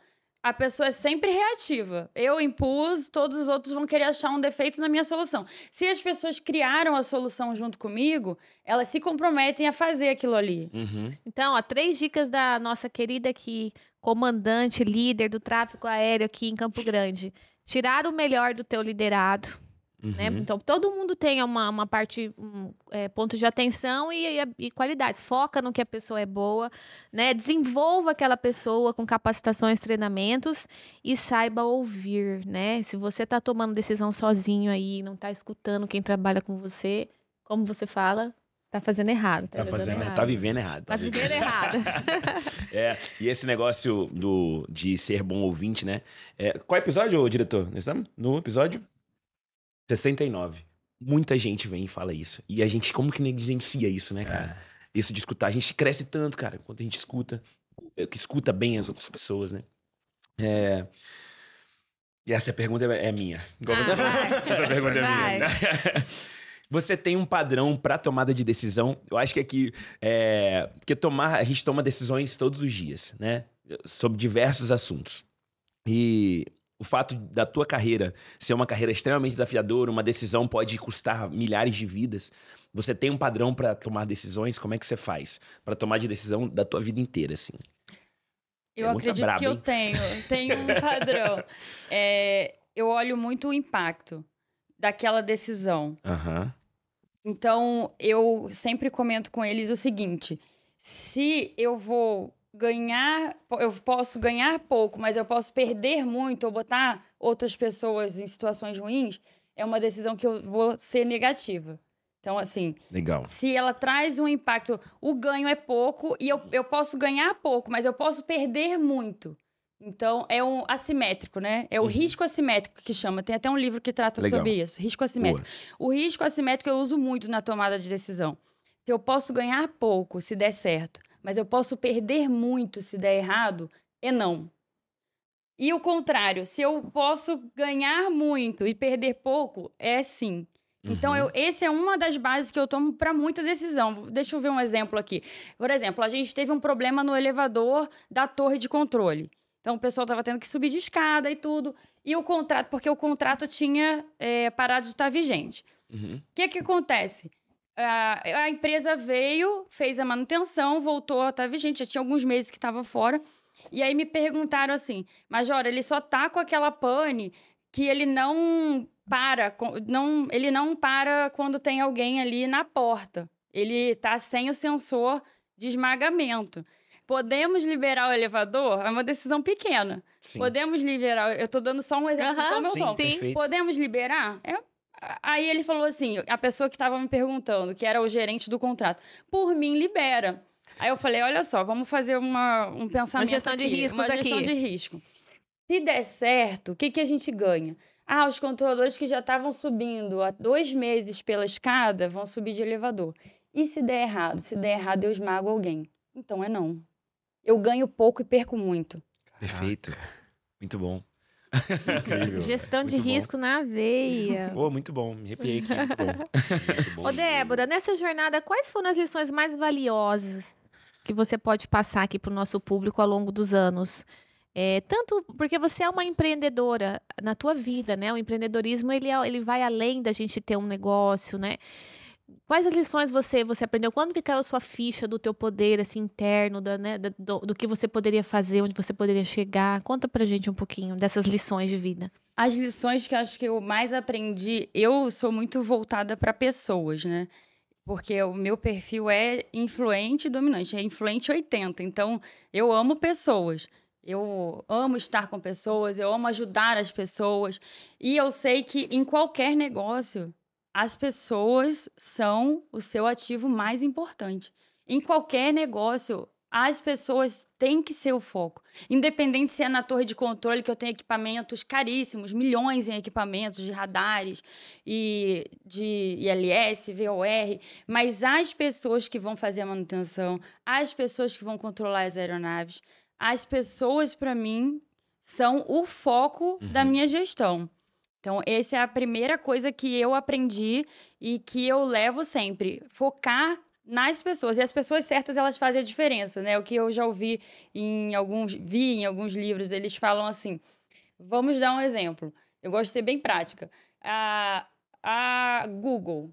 a pessoa é sempre reativa. Eu impus, todos os outros vão querer achar um defeito na minha solução. Se as pessoas criaram a solução junto comigo, elas se comprometem a fazer aquilo ali. Uhum. Então, ó, três dicas da nossa querida aqui, comandante, líder do tráfego aéreo aqui em Campo Grande. Tirar o melhor do teu liderado né? Uhum. Né? Então, todo mundo tem uma, uma parte, um, é, pontos de atenção e, e, e, qualidades. Foca no que a pessoa é boa, né? desenvolva aquela pessoa com capacitações, treinamentos e saiba ouvir. Né? Se você está tomando decisão sozinho aí, não está escutando quem trabalha com você, como você fala, Tá fazendo errado. Tá, tá fazendo, errado. tá vivendo errado. Tá, tá vivendo, vivendo errado. é, e esse negócio do, de ser bom ouvinte, né? É, qual episódio, diretor? Nós estamos no episódio? 69. Muita gente vem e fala isso. E a gente como que negligencia isso, né, cara? É. Isso de escutar. A gente cresce tanto, cara, quanto a gente escuta, é, que escuta bem as outras pessoas, né? É... E essa pergunta é, é minha. Igual ah, você... Vai. essa pergunta vai. é minha. Você tem um padrão para tomada de decisão? Eu acho que aqui é... porque tomar a gente toma decisões todos os dias, né? Sobre diversos assuntos. E o fato da tua carreira ser uma carreira extremamente desafiadora, uma decisão pode custar milhares de vidas. Você tem um padrão para tomar decisões? Como é que você faz para tomar de decisão da tua vida inteira, assim? Eu é acredito braba, que hein? eu tenho, tenho um padrão. é, eu olho muito o impacto daquela decisão. Uhum. Então eu sempre comento com eles o seguinte: se eu vou ganhar, eu posso ganhar pouco, mas eu posso perder muito ou botar outras pessoas em situações ruins, é uma decisão que eu vou ser negativa. Então, assim. Legal. Se ela traz um impacto, o ganho é pouco e eu, eu posso ganhar pouco, mas eu posso perder muito. Então, é um assimétrico, né? É o uhum. risco assimétrico que chama. Tem até um livro que trata Legal. sobre isso, risco assimétrico. Boa. O risco assimétrico eu uso muito na tomada de decisão. Se eu posso ganhar pouco, se der certo, mas eu posso perder muito se der errado, é não. E o contrário, se eu posso ganhar muito e perder pouco, é sim. Então, uhum. eu, esse é uma das bases que eu tomo para muita decisão. Deixa eu ver um exemplo aqui. Por exemplo, a gente teve um problema no elevador da torre de controle. Então, o pessoal estava tendo que subir de escada e tudo. E o contrato, porque o contrato tinha é, parado de estar vigente. O uhum. que, que acontece? a, ah, a empresa veio, fez a manutenção, voltou, estava vigente, já tinha alguns meses que estava fora. E aí me perguntaram assim, Major, ele só tá com aquela pane que ele não para, não, ele não para quando tem alguém ali na porta. Ele tá sem o sensor de esmagamento. Podemos liberar o elevador? É uma decisão pequena. Sim. Podemos liberar. Eu tô dando só um exemplo. Uhum, sim, Podemos liberar? É Aí ele falou assim: a pessoa que estava me perguntando, que era o gerente do contrato, por mim libera. Aí eu falei: olha só, vamos fazer uma, um pensamento. Uma gestão aqui, de riscos uma aqui. Uma gestão de risco. Se der certo, o que, que a gente ganha? Ah, os controladores que já estavam subindo há dois meses pela escada vão subir de elevador. E se der errado? Se der errado, eu esmago alguém. Então é não. Eu ganho pouco e perco muito. Perfeito. Muito bom. Incrível, Gestão de bom. risco na veia. Pô, oh, muito bom. Me arrepiei aqui. muito bom. Ô, Débora, nessa jornada, quais foram as lições mais valiosas que você pode passar aqui para o nosso público ao longo dos anos? É, tanto porque você é uma empreendedora na tua vida, né? O empreendedorismo ele, é, ele vai além da gente ter um negócio, né? quais as lições você você aprendeu? Quando que caiu a sua ficha do teu poder assim, interno, da, né, do, do que você poderia fazer, onde você poderia chegar? Conta pra gente um pouquinho dessas lições de vida. As lições que eu acho que eu mais aprendi, eu sou muito voltada para pessoas, né? Porque o meu perfil é influente e dominante, é influente 80. Então, eu amo pessoas. Eu amo estar com pessoas, eu amo ajudar as pessoas. E eu sei que em qualquer negócio as pessoas são o seu ativo mais importante. Em qualquer negócio, as pessoas têm que ser o foco. Independente se é na torre de controle, que eu tenho equipamentos caríssimos, milhões em equipamentos de radares e de ILS, VOR, mas as pessoas que vão fazer a manutenção, as pessoas que vão controlar as aeronaves, as pessoas, para mim, são o foco uhum. da minha gestão. Então, essa é a primeira coisa que eu aprendi e que eu levo sempre. Focar nas pessoas. E as pessoas certas, elas fazem a diferença, né? O que eu já ouvi em alguns... Vi em alguns livros, eles falam assim... Vamos dar um exemplo. Eu gosto de ser bem prática. A, a Google.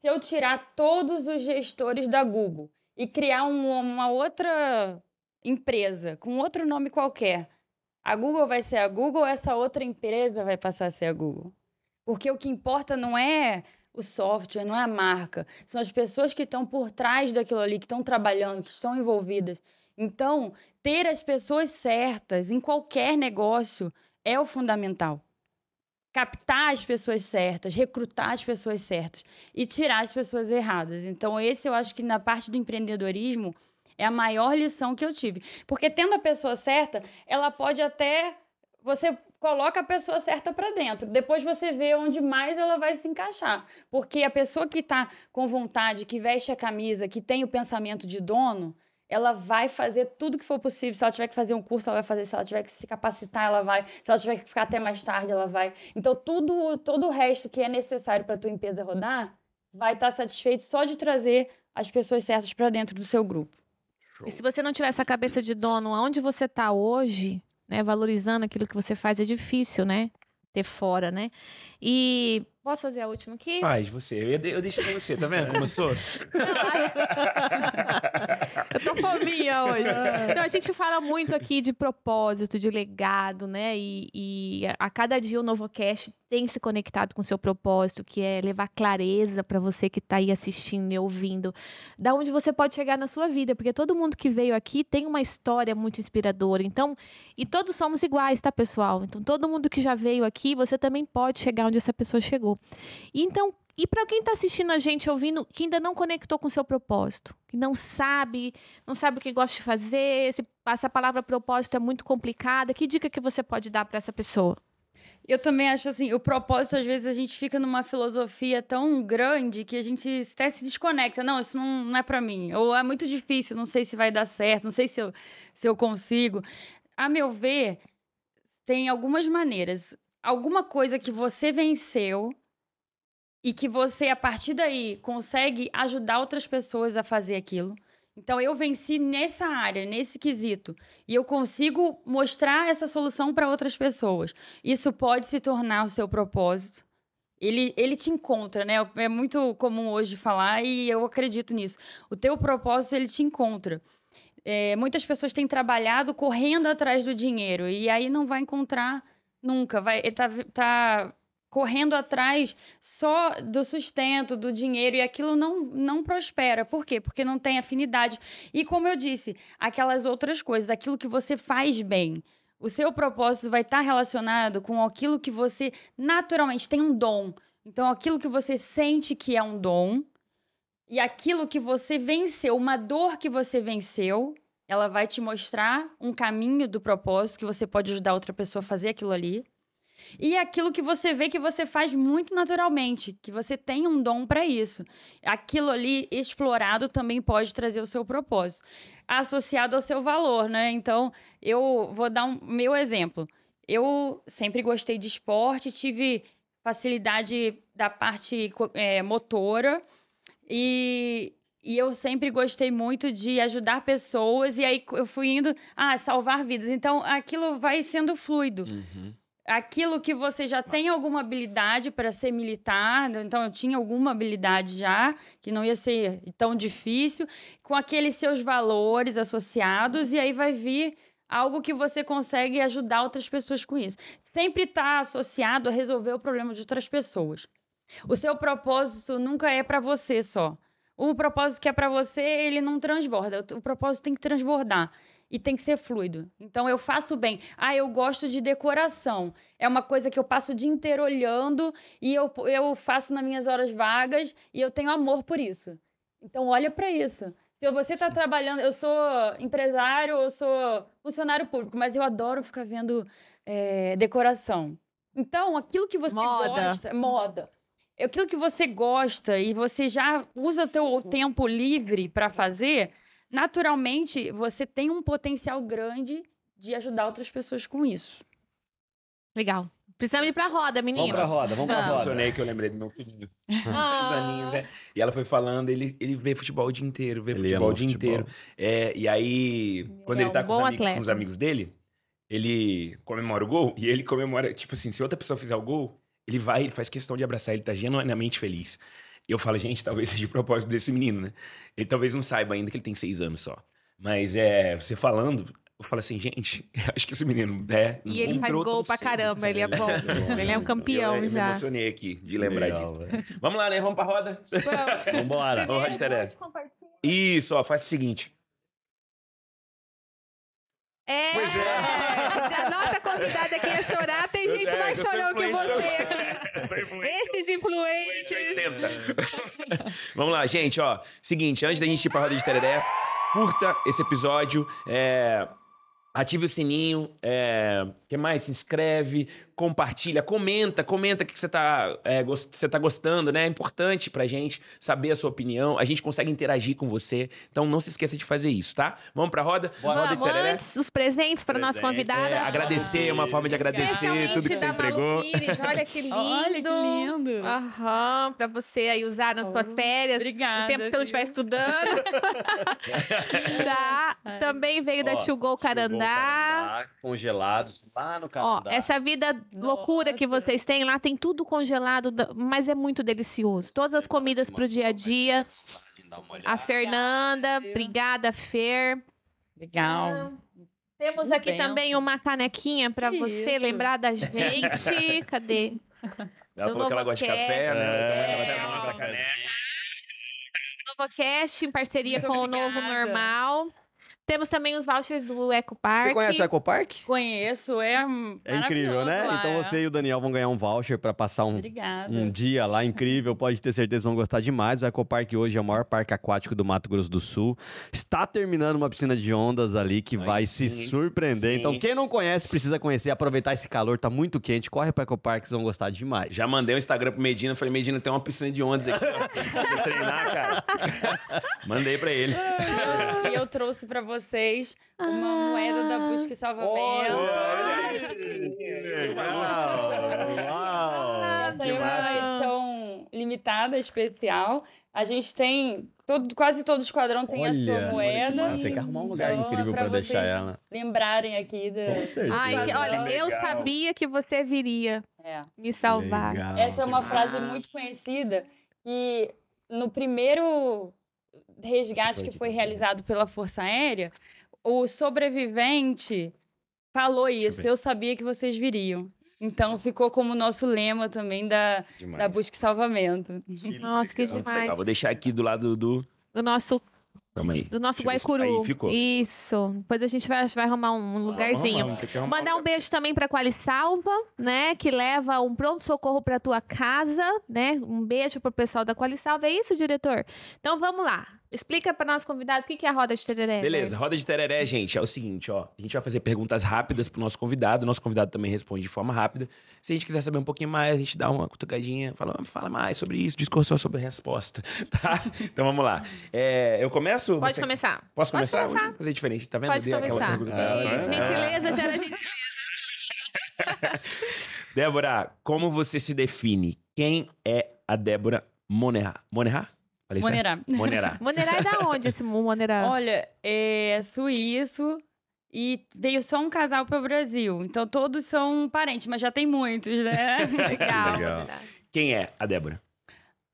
Se eu tirar todos os gestores da Google e criar um, uma outra empresa com outro nome qualquer a Google vai ser a Google, essa outra empresa vai passar a ser a Google. Porque o que importa não é o software, não é a marca. São as pessoas que estão por trás daquilo ali, que estão trabalhando, que estão envolvidas. Então, ter as pessoas certas em qualquer negócio é o fundamental. Captar as pessoas certas, recrutar as pessoas certas e tirar as pessoas erradas. Então, esse eu acho que na parte do empreendedorismo é a maior lição que eu tive. Porque tendo a pessoa certa, ela pode até. Você coloca a pessoa certa para dentro. Depois você vê onde mais ela vai se encaixar. Porque a pessoa que está com vontade, que veste a camisa, que tem o pensamento de dono, ela vai fazer tudo que for possível. Se ela tiver que fazer um curso, ela vai fazer. Se ela tiver que se capacitar, ela vai. Se ela tiver que ficar até mais tarde, ela vai. Então, tudo, todo o resto que é necessário para a tua empresa rodar vai estar tá satisfeito só de trazer as pessoas certas para dentro do seu grupo. E se você não tiver essa cabeça de dono, aonde você está hoje, né, valorizando aquilo que você faz, é difícil, né? Ter fora, né? E Posso fazer a última aqui? Faz, você. Eu, eu deixo com você, tá vendo como eu sou? eu tô fominha hoje. Então, a gente fala muito aqui de propósito, de legado, né? E, e a cada dia o NovoCast tem se conectado com o seu propósito, que é levar clareza para você que tá aí assistindo e ouvindo, da onde você pode chegar na sua vida, porque todo mundo que veio aqui tem uma história muito inspiradora. Então, e todos somos iguais, tá, pessoal? Então, todo mundo que já veio aqui, você também pode chegar onde essa pessoa chegou. Então, e para quem está assistindo a gente, ouvindo, que ainda não conectou com o seu propósito, que não sabe, não sabe o que gosta de fazer, se, essa palavra propósito é muito complicada, que dica que você pode dar para essa pessoa? Eu também acho assim, o propósito, às vezes, a gente fica numa filosofia tão grande que a gente até se desconecta. Não, isso não, não é para mim. Ou é muito difícil, não sei se vai dar certo, não sei se eu, se eu consigo. A meu ver, tem algumas maneiras. Alguma coisa que você venceu e que você, a partir daí, consegue ajudar outras pessoas a fazer aquilo. Então, eu venci nessa área, nesse quesito, e eu consigo mostrar essa solução para outras pessoas. Isso pode se tornar o seu propósito. Ele, ele te encontra, né? É muito comum hoje falar e eu acredito nisso. O teu propósito, ele te encontra. É, muitas pessoas têm trabalhado correndo atrás do dinheiro e aí não vai encontrar nunca. Vai, tá, tá correndo atrás só do sustento, do dinheiro, e aquilo não, não prospera. Por quê? Porque não tem afinidade. E como eu disse, aquelas outras coisas, aquilo que você faz bem. O seu propósito vai estar relacionado com aquilo que você naturalmente tem um dom. Então, aquilo que você sente que é um dom e aquilo que você venceu, uma dor que você venceu, ela vai te mostrar um caminho do propósito que você pode ajudar outra pessoa a fazer aquilo ali. E é aquilo que você vê que você faz muito naturalmente, que você tem um dom para isso. Aquilo ali explorado também pode trazer o seu propósito, associado ao seu valor, né? Então, eu vou dar um meu exemplo. Eu sempre gostei de esporte, tive facilidade da parte é, motora e e eu sempre gostei muito de ajudar pessoas, e aí eu fui indo a ah, salvar vidas. Então aquilo vai sendo fluido. Uhum aquilo que você já tem alguma habilidade para ser militar, né? então eu tinha alguma habilidade já, que não ia ser tão difícil, com aqueles seus valores associados, e aí vai vir algo que você consegue ajudar outras pessoas com isso. Sempre está associado a resolver o problema de outras pessoas. O seu propósito nunca é para você só. O propósito que é para você, ele não transborda. O propósito tem que transbordar e tem que ser fluido. Então eu faço bem. Ah, eu gosto de decoração. É uma coisa que eu passo o dia inteiro olhando e eu, eu faço nas minhas horas vagas e eu tenho amor por isso. Então olha para isso. Se você está trabalhando, eu sou empresário, eu sou funcionário público, mas eu adoro ficar vendo é, decoração. Então, aquilo que você moda. gosta, moda. Aquilo que você gosta e você já usa teu tempo livre para fazer, naturalmente você tem um potencial grande de ajudar outras pessoas com isso. Legal. Precisamos ir pra roda, meninos. Vamos pra roda, vamos pra roda. Eu que eu lembrei do meu filhinho. Ah. aninhos, é. E ela foi falando, ele, ele vê futebol o dia inteiro, vê ele futebol o dia futebol. inteiro. É, e aí, quando é ele, ele tá um tá com os, amigos, com, os amigos dele, ele comemora o gol e ele comemora, tipo assim, se outra pessoa fizer o gol, ele vai, ele faz questão de abraçar, ele tá genuinamente feliz eu falo, gente, talvez seja de propósito desse menino, né? Ele talvez não saiba ainda que ele tem seis anos só. Mas é, você falando, eu falo assim, gente, acho que esse menino, né? E ele faz gol pra caramba, ele é bom. É, ele é um é, campeão eu, eu já. Eu me emocionei aqui de lembrar Legal, disso. Véio. Vamos lá, né? Vamos pra roda? Vamos. Vambora. Vamos, Isso, ó, faz o seguinte. É, pois é. A nossa convidada aqui ia chorar, tem gente é, mais é chorão que você. É influente, Esses influentes. Vamos lá, gente, ó. Seguinte, antes da gente ir pra roda de tereré, curta esse episódio. É, ative o sininho. O é, que mais? Se inscreve, compartilha, comenta, comenta o que você está é, gost, tá gostando, né? É importante pra gente saber a sua opinião, a gente consegue interagir com você. Então não se esqueça de fazer isso, tá? Vamos pra roda? Boa Vamos, roda de antes, os presentes para nossa convidada. É, agradecer, é uma forma de agradecer tudo que você entregou. olha que lindo. olha que lindo. Aham, pra você aí usar nas oh, suas uhum. férias. Obrigada. O tempo que você não estiver estudando. tá. Também veio da Tio Go Carandá. Carandá. Congelado lá no Carandá. Ó, essa vida loucura que vocês têm lá, tem tudo congelado, mas é muito delicioso. Todas as comidas para o dia a dia. A Fernanda, obrigada, Fer. Legal. Temos aqui também uma canequinha para você isso? lembrar da gente. Cadê? Ela no falou Novo que ela gosta Cast, de café, né? É, é, nossa caneca. Novocast em parceria Muito com obrigada. o Novo Normal. Temos também os vouchers do Ecopark. Você conhece o Ecopark? Conheço, é É incrível, né? Lá, então é. você e o Daniel vão ganhar um voucher para passar um, um dia lá incrível. Pode ter certeza que vão gostar demais. O Ecopark hoje é o maior parque aquático do Mato Grosso do Sul. Está terminando uma piscina de ondas ali que Ai, vai sim. se surpreender. Então, sim. Então quem não conhece precisa conhecer, aproveitar esse calor, tá muito quente. Corre para Ecopark, vocês vão gostar demais. Já mandei o um Instagram pro Medina, falei: "Medina, tem uma piscina de ondas aqui, pra você treinar, cara". mandei para ele. e eu trouxe para você vocês uma ah. moeda da ah. busca e salvamento. Olha, legal! Uau! uma edição limitada, especial. A gente tem todo, quase todo esquadrão tem olha, a sua moeda. Tem que arrumar um lugar então, incrível é para deixar ela. Lembrarem aqui da. Ai, que, olha, legal. eu sabia que você viria é. me salvar. Legal, Essa é uma massa. frase muito conhecida e no primeiro resgate que foi realizado pela Força Aérea, o sobrevivente falou isso. Eu sabia que vocês viriam. Então ficou como nosso lema também da, da busca e salvamento. Que Nossa, que demais. vou deixar aqui do lado do. Do nosso. aí. Do nosso Guaicuru. isso. Depois a gente vai, vai arrumar um lugarzinho. arrumar. Mandar um beijo também para Quali Salva, né? Que leva um pronto-socorro para tua casa, né? Um beijo pro pessoal da Quali Salva. É isso, diretor? Então vamos lá. Explica para nosso convidado o que é a roda de tereré. Beleza, roda de tereré, gente, é o seguinte, ó. A gente vai fazer perguntas rápidas pro nosso convidado. O nosso convidado também responde de forma rápida. Se a gente quiser saber um pouquinho mais, a gente dá uma cutucadinha, fala, fala mais sobre isso, discursou sobre a resposta, tá? Então vamos lá. É, eu começo? Pode você... começar. Posso Pode começar? começar. Vou fazer diferente, tá vendo? Pode Dei começar. aquela pergunta. Ah, isso, é, gentileza, gera gentileza. Débora, como você se define? Quem é a Débora Monerá? Monerá? Falei Monerá. Certo? Monerá. Monerá é da onde esse Monerá? Olha, é suíço e veio só um casal para o Brasil. Então todos são parentes, mas já tem muitos, né? Legal. Legal. Quem é a Débora?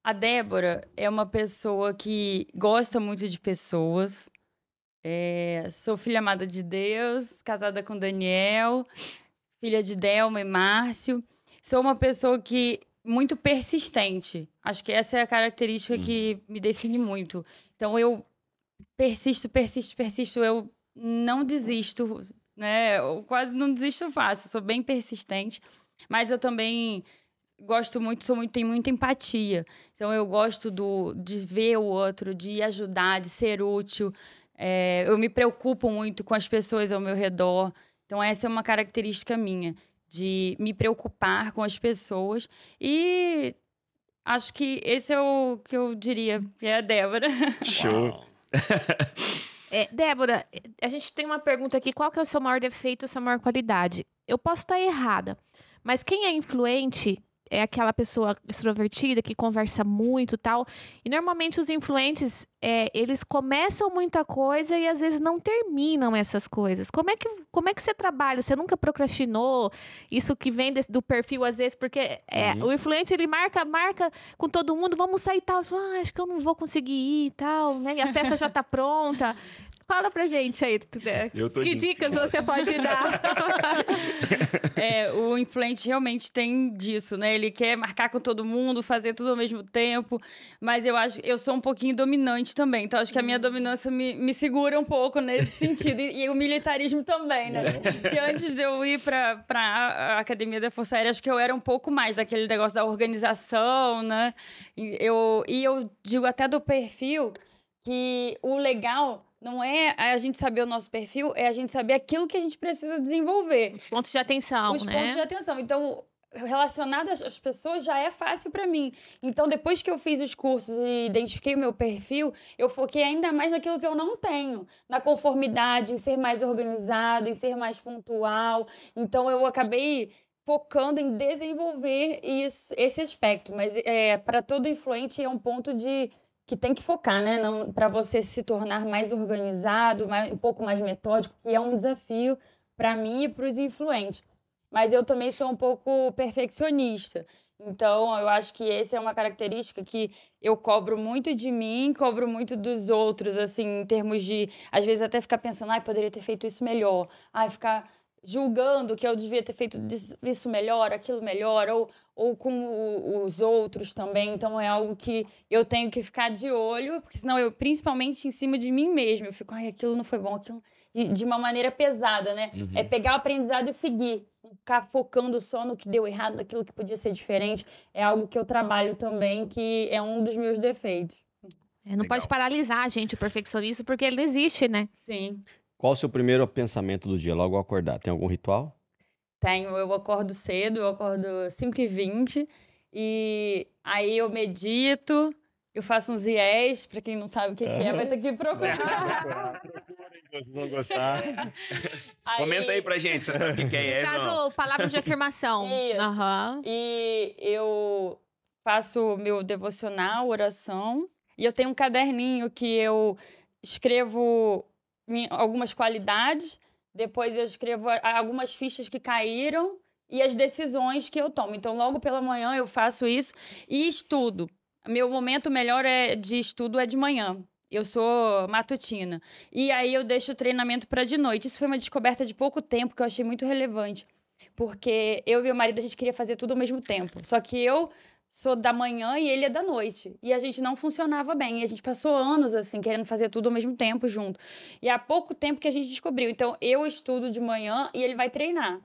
A Débora é uma pessoa que gosta muito de pessoas. É, sou filha amada de Deus, casada com Daniel, filha de Delma e Márcio. Sou uma pessoa que muito persistente. Acho que essa é a característica hum. que uhum. me define muito. Então eu persisto, persisto, persisto. Eu não desisto, né? Eu quase não desisto fácil. Sou bem persistente, mas eu também gosto muito, sou muito, tenho muita empatia. Então eu gosto do, de ver o outro, de ajudar, de ser útil. É, eu me preocupo muito com as pessoas ao meu redor. Então essa é uma característica minha de me preocupar com as pessoas. E acho que esse é o que eu diria, é a Débora. Show. é, Débora, a gente tem uma pergunta aqui. Qual que é o seu maior defeito, a sua maior qualidade? Eu posso estar errada, mas quem é influente é aquela pessoa extrovertida que conversa muito tal. E normalmente os influentes, é, eles começam muita coisa e às vezes não terminam essas coisas. Como é que, como é que você trabalha? Você nunca procrastinou? Isso que vem desse, do perfil às vezes, porque é, uhum. o influente ele marca, marca com todo mundo, vamos sair tal. Fala, ah, acho que eu não vou conseguir ir tal, né? E a festa já está pronta. Fala pra gente aí, né? que dicas você pode dar? é, o influente realmente tem disso, né? Ele quer marcar com todo mundo, fazer tudo ao mesmo tempo, mas eu acho eu sou um pouquinho dominante também, então acho que a minha dominância me, me segura um pouco nesse sentido, e, e o militarismo também, né? que antes de eu ir pra, pra Academia da Força Aérea, acho que eu era um pouco mais daquele negócio da organização, né? E eu, e eu digo até do perfil que o legal não é a gente saber o nosso perfil, é a gente saber aquilo que a gente precisa desenvolver. Os pontos de atenção, Os né? pontos de atenção. Então, relacionado às pessoas já é fácil para mim. Então, depois que eu fiz os cursos e identifiquei o meu perfil, eu foquei ainda mais naquilo que eu não tenho, na conformidade, em ser mais organizado, em ser mais pontual. Então, eu acabei focando em desenvolver isso, esse aspecto. Mas é, para todo influente é um ponto de que tem que focar, né? Para você se tornar mais organizado, mais, um pouco mais metódico, que é um desafio para mim e para os influentes. Mas eu também sou um pouco perfeccionista. Então, eu acho que essa é uma característica que eu cobro muito de mim, cobro muito dos outros, assim, em termos de, às vezes, até ficar pensando, ai, poderia ter feito isso melhor, ai, ficar julgando que eu devia ter feito isso melhor, aquilo melhor, ou, ou com os outros também. Então é algo que eu tenho que ficar de olho, porque senão eu, principalmente em cima de mim mesmo eu fico, ai, aquilo não foi bom, aquilo. E de uma maneira pesada, né? Uhum. É pegar o aprendizado e seguir. Ficar focando só no que deu errado, naquilo que podia ser diferente, é algo que eu trabalho também, que é um dos meus defeitos. É, não Legal. pode paralisar a gente, o perfeccionismo porque ele não existe, né? Sim. Qual o seu primeiro pensamento do dia, logo ao acordar? Tem algum ritual? Tenho, eu acordo cedo, eu acordo 5h20 e aí eu medito, eu faço uns IES, para quem não sabe o que, que é, vai ter que procurar. vocês vão gostar. Aí... Comenta aí pra gente, você sabe o que é No caso, não. palavra de afirmação. Isso. Uhum. E eu faço meu devocional, oração, e eu tenho um caderninho que eu escrevo algumas qualidades, depois eu escrevo algumas fichas que caíram e as decisões que eu tomo. Então, logo pela manhã eu faço isso e estudo. Meu momento melhor é de estudo é de manhã. Eu sou matutina. E aí eu deixo o treinamento para de noite. Isso foi uma descoberta de pouco tempo que eu achei muito relevante. Porque eu e meu marido, a gente queria fazer tudo ao mesmo tempo. Só que eu sou da manhã e ele é da noite. E a gente não funcionava bem. E a gente passou anos, assim, querendo fazer tudo ao mesmo tempo junto. E há pouco tempo que a gente descobriu. Então, eu estudo de manhã e ele vai treinar.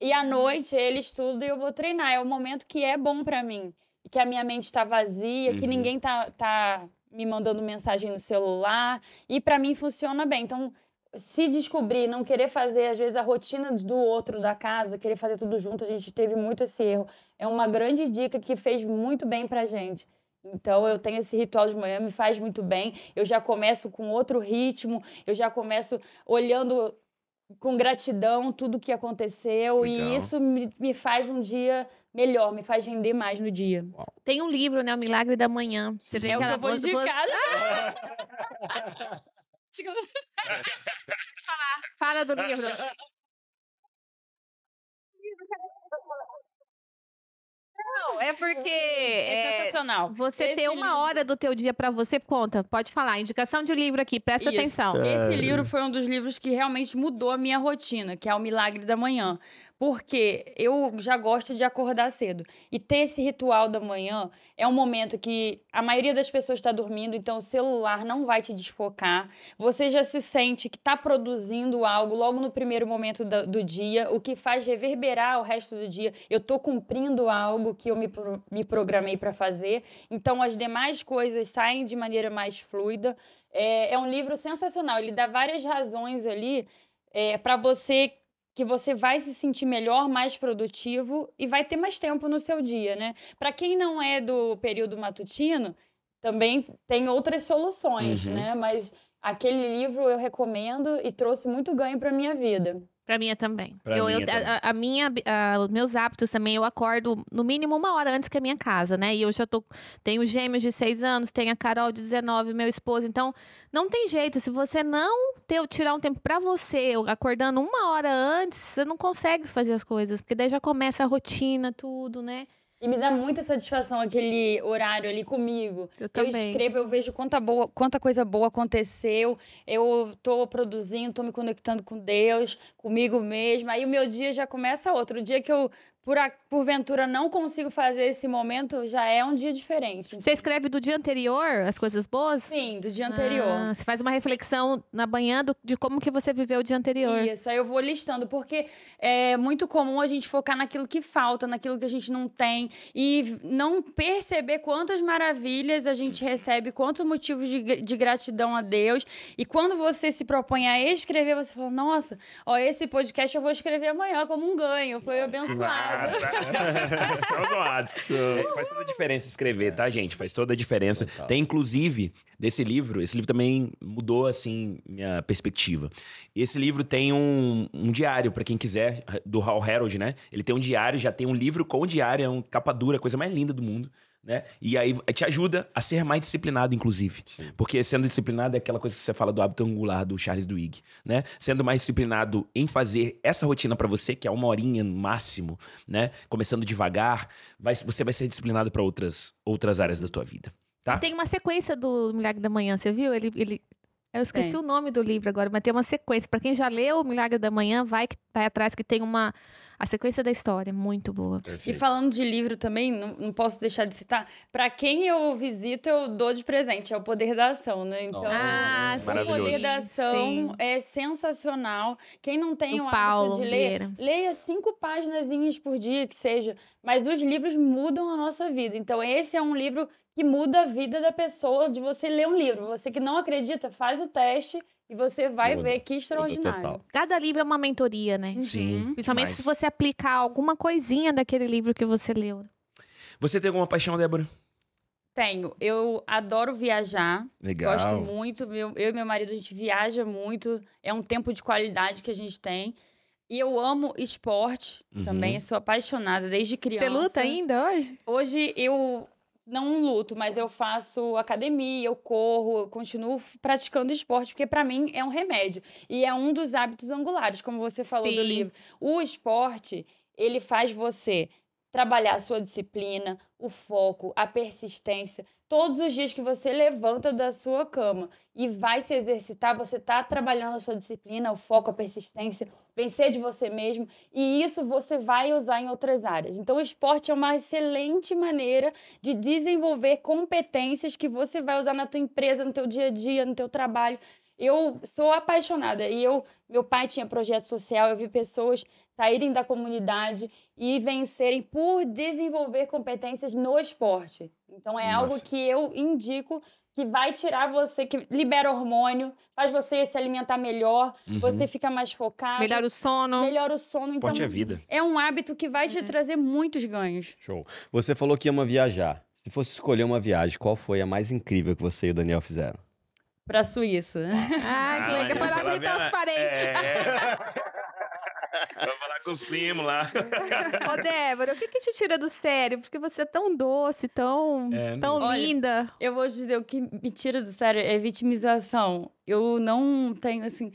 E à noite ele estuda e eu vou treinar. É o momento que é bom para mim. Que a minha mente está vazia, uhum. que ninguém tá, tá me mandando mensagem no celular. E para mim funciona bem. Então, se descobrir, não querer fazer, às vezes, a rotina do outro da casa, querer fazer tudo junto, a gente teve muito esse erro. É uma grande dica que fez muito bem pra gente. Então eu tenho esse ritual de manhã, me faz muito bem. Eu já começo com outro ritmo, eu já começo olhando com gratidão tudo que aconteceu Legal. e isso me, me, faz um dia melhor, me faz render mais no dia. Tem um livro, né, O Milagre da Manhã. Você vê é o que eu vou indicar. Tipo, falar. Fala do livro. Não, é porque. É, é sensacional. Você Esse ter uma livro... hora do teu dia para você, conta. Pode falar. Indicação de livro aqui, presta Isso. atenção. Esse livro foi um dos livros que realmente mudou a minha rotina, que é O Milagre da Manhã. Porque eu já gosto de acordar cedo. E ter esse ritual da manhã é um momento que a maioria das pessoas está dormindo, então o celular não vai te desfocar. Você já se sente que está produzindo algo logo no primeiro momento do, do, dia, o que faz reverberar o resto do dia. Eu estou cumprindo algo que eu me, me programei para fazer. Então as demais coisas saem de maneira mais fluida. É, é um livro sensacional. Ele dá várias razões ali é, para você que você vai se sentir melhor, mais produtivo e vai ter mais tempo no seu dia, né? Para quem não é do período matutino, também tem outras soluções, uhum. né? Mas aquele livro eu recomendo e trouxe muito ganho para minha vida. Pra minha também. Pra eu, minha eu, também. A, a minha, a, os meus hábitos também, eu acordo no mínimo uma hora antes que a minha casa, né? E eu já tô. Tenho gêmeos de seis anos, tenho a Carol de 19, meu esposo. Então, não tem jeito. Se você não ter, tirar um tempo para você, acordando uma hora antes, você não consegue fazer as coisas. Porque daí já começa a rotina, tudo, né? E me dá muita satisfação aquele horário ali comigo. Eu, eu escrevo, eu vejo quanta, boa, quanta coisa boa aconteceu. Eu tô produzindo, tô me conectando com Deus, comigo mesma. Aí o meu dia já começa outro. O dia que eu por a, porventura não consigo fazer esse momento, já é um dia diferente. Você escreve do dia anterior as coisas boas? Sim, do dia anterior. Ah, você faz uma reflexão na manhã do, de como que você viveu o dia anterior. Isso, aí eu vou listando, porque é muito comum a gente focar naquilo que falta, naquilo que a gente não tem, e não perceber quantas maravilhas a gente recebe, quantos motivos de, de gratidão a Deus. E quando você se propõe a escrever, você fala, nossa, ó, esse podcast eu vou escrever amanhã como um ganho, foi abençoado. Estão zoados. Né? É, faz toda a diferença escrever, tá, gente? Faz toda a diferença. Total. Tem, inclusive, desse livro, esse livro também mudou, assim, minha perspectiva. Esse livro tem um, um diário, para quem quiser, do Hal Harold, né? Ele tem um diário, já tem um livro com diário, é um capa dura, coisa mais linda do mundo né? E aí te ajuda a ser mais disciplinado, inclusive. Sim. Porque sendo disciplinado é aquela coisa que você fala do hábito angular do Charles Duhigg, né? Sendo mais disciplinado em fazer essa rotina para você, que é uma horinha no máximo, né? Começando devagar, vai, você vai ser disciplinado para outras, outras áreas da tua vida. Tá? Tem uma sequência do Milagre da Manhã, você viu? Ele, ele eu esqueci tem. o nome do livro agora, mas tem uma sequência. Para quem já leu O Milagre da Manhã, vai, vai atrás que tem uma a sequência da história é muito boa. Perfeito. E falando de livro também, não, não posso deixar de citar, para quem eu visito, eu dou de presente, é o Poder da Ação, né? Então, ah, sim. o Poder da Ação sim. é sensacional. Quem não tem o hábito de ler, Vieira. leia cinco páginas por dia, que seja. Mas os livros mudam a nossa vida. Então, esse é um livro que muda a vida da pessoa de você ler um livro. Você que não acredita, faz o teste e você vai Muda. ver que extraordinário. Cada livro é uma mentoria, né? Uhum. Sim. Principalmente mas... se você aplicar alguma coisinha daquele livro que você leu. Você tem alguma paixão, Débora? Tenho. Eu adoro viajar. Legal. Gosto muito. Meu, eu e meu marido, a gente viaja muito. É um tempo de qualidade que a gente tem. E eu amo esporte uhum. também. Sou apaixonada desde criança. Você luta ainda hoje? Hoje eu não um luto, mas eu faço academia, eu corro, eu continuo praticando esporte, porque para mim é um remédio. E é um dos hábitos angulares, como você falou Sim. do livro. O esporte, ele faz você trabalhar a sua disciplina, o foco, a persistência. Todos os dias que você levanta da sua cama e vai se exercitar, você está trabalhando a sua disciplina, o foco, a persistência, vencer de você mesmo, e isso você vai usar em outras áreas. Então, o esporte é uma excelente maneira de desenvolver competências que você vai usar na tua empresa, no teu dia a dia, no teu trabalho. Eu sou apaixonada e eu, meu pai tinha projeto social, eu vi pessoas saírem da comunidade e vencerem por desenvolver competências no esporte. Então é Nossa. algo que eu indico que vai tirar você, que libera hormônio, faz você se alimentar melhor, uhum. você fica mais focado. Melhora o sono. Melhora o sono. Então, Pode a é vida. É um hábito que vai uhum. te trazer muitos ganhos. Show. Você falou que ama viajar. Se fosse escolher uma viagem, qual foi a mais incrível que você e o Daniel fizeram? Pra Suíça. Ah, que ah, legal. Foi lá transparente. É... Vamos falar com os primos lá. Ô, Débora, o que, que te tira do sério? Porque você é tão doce, tão, é, tão olha, linda. Eu vou dizer o que me tira do sério é vitimização. Eu não tenho assim.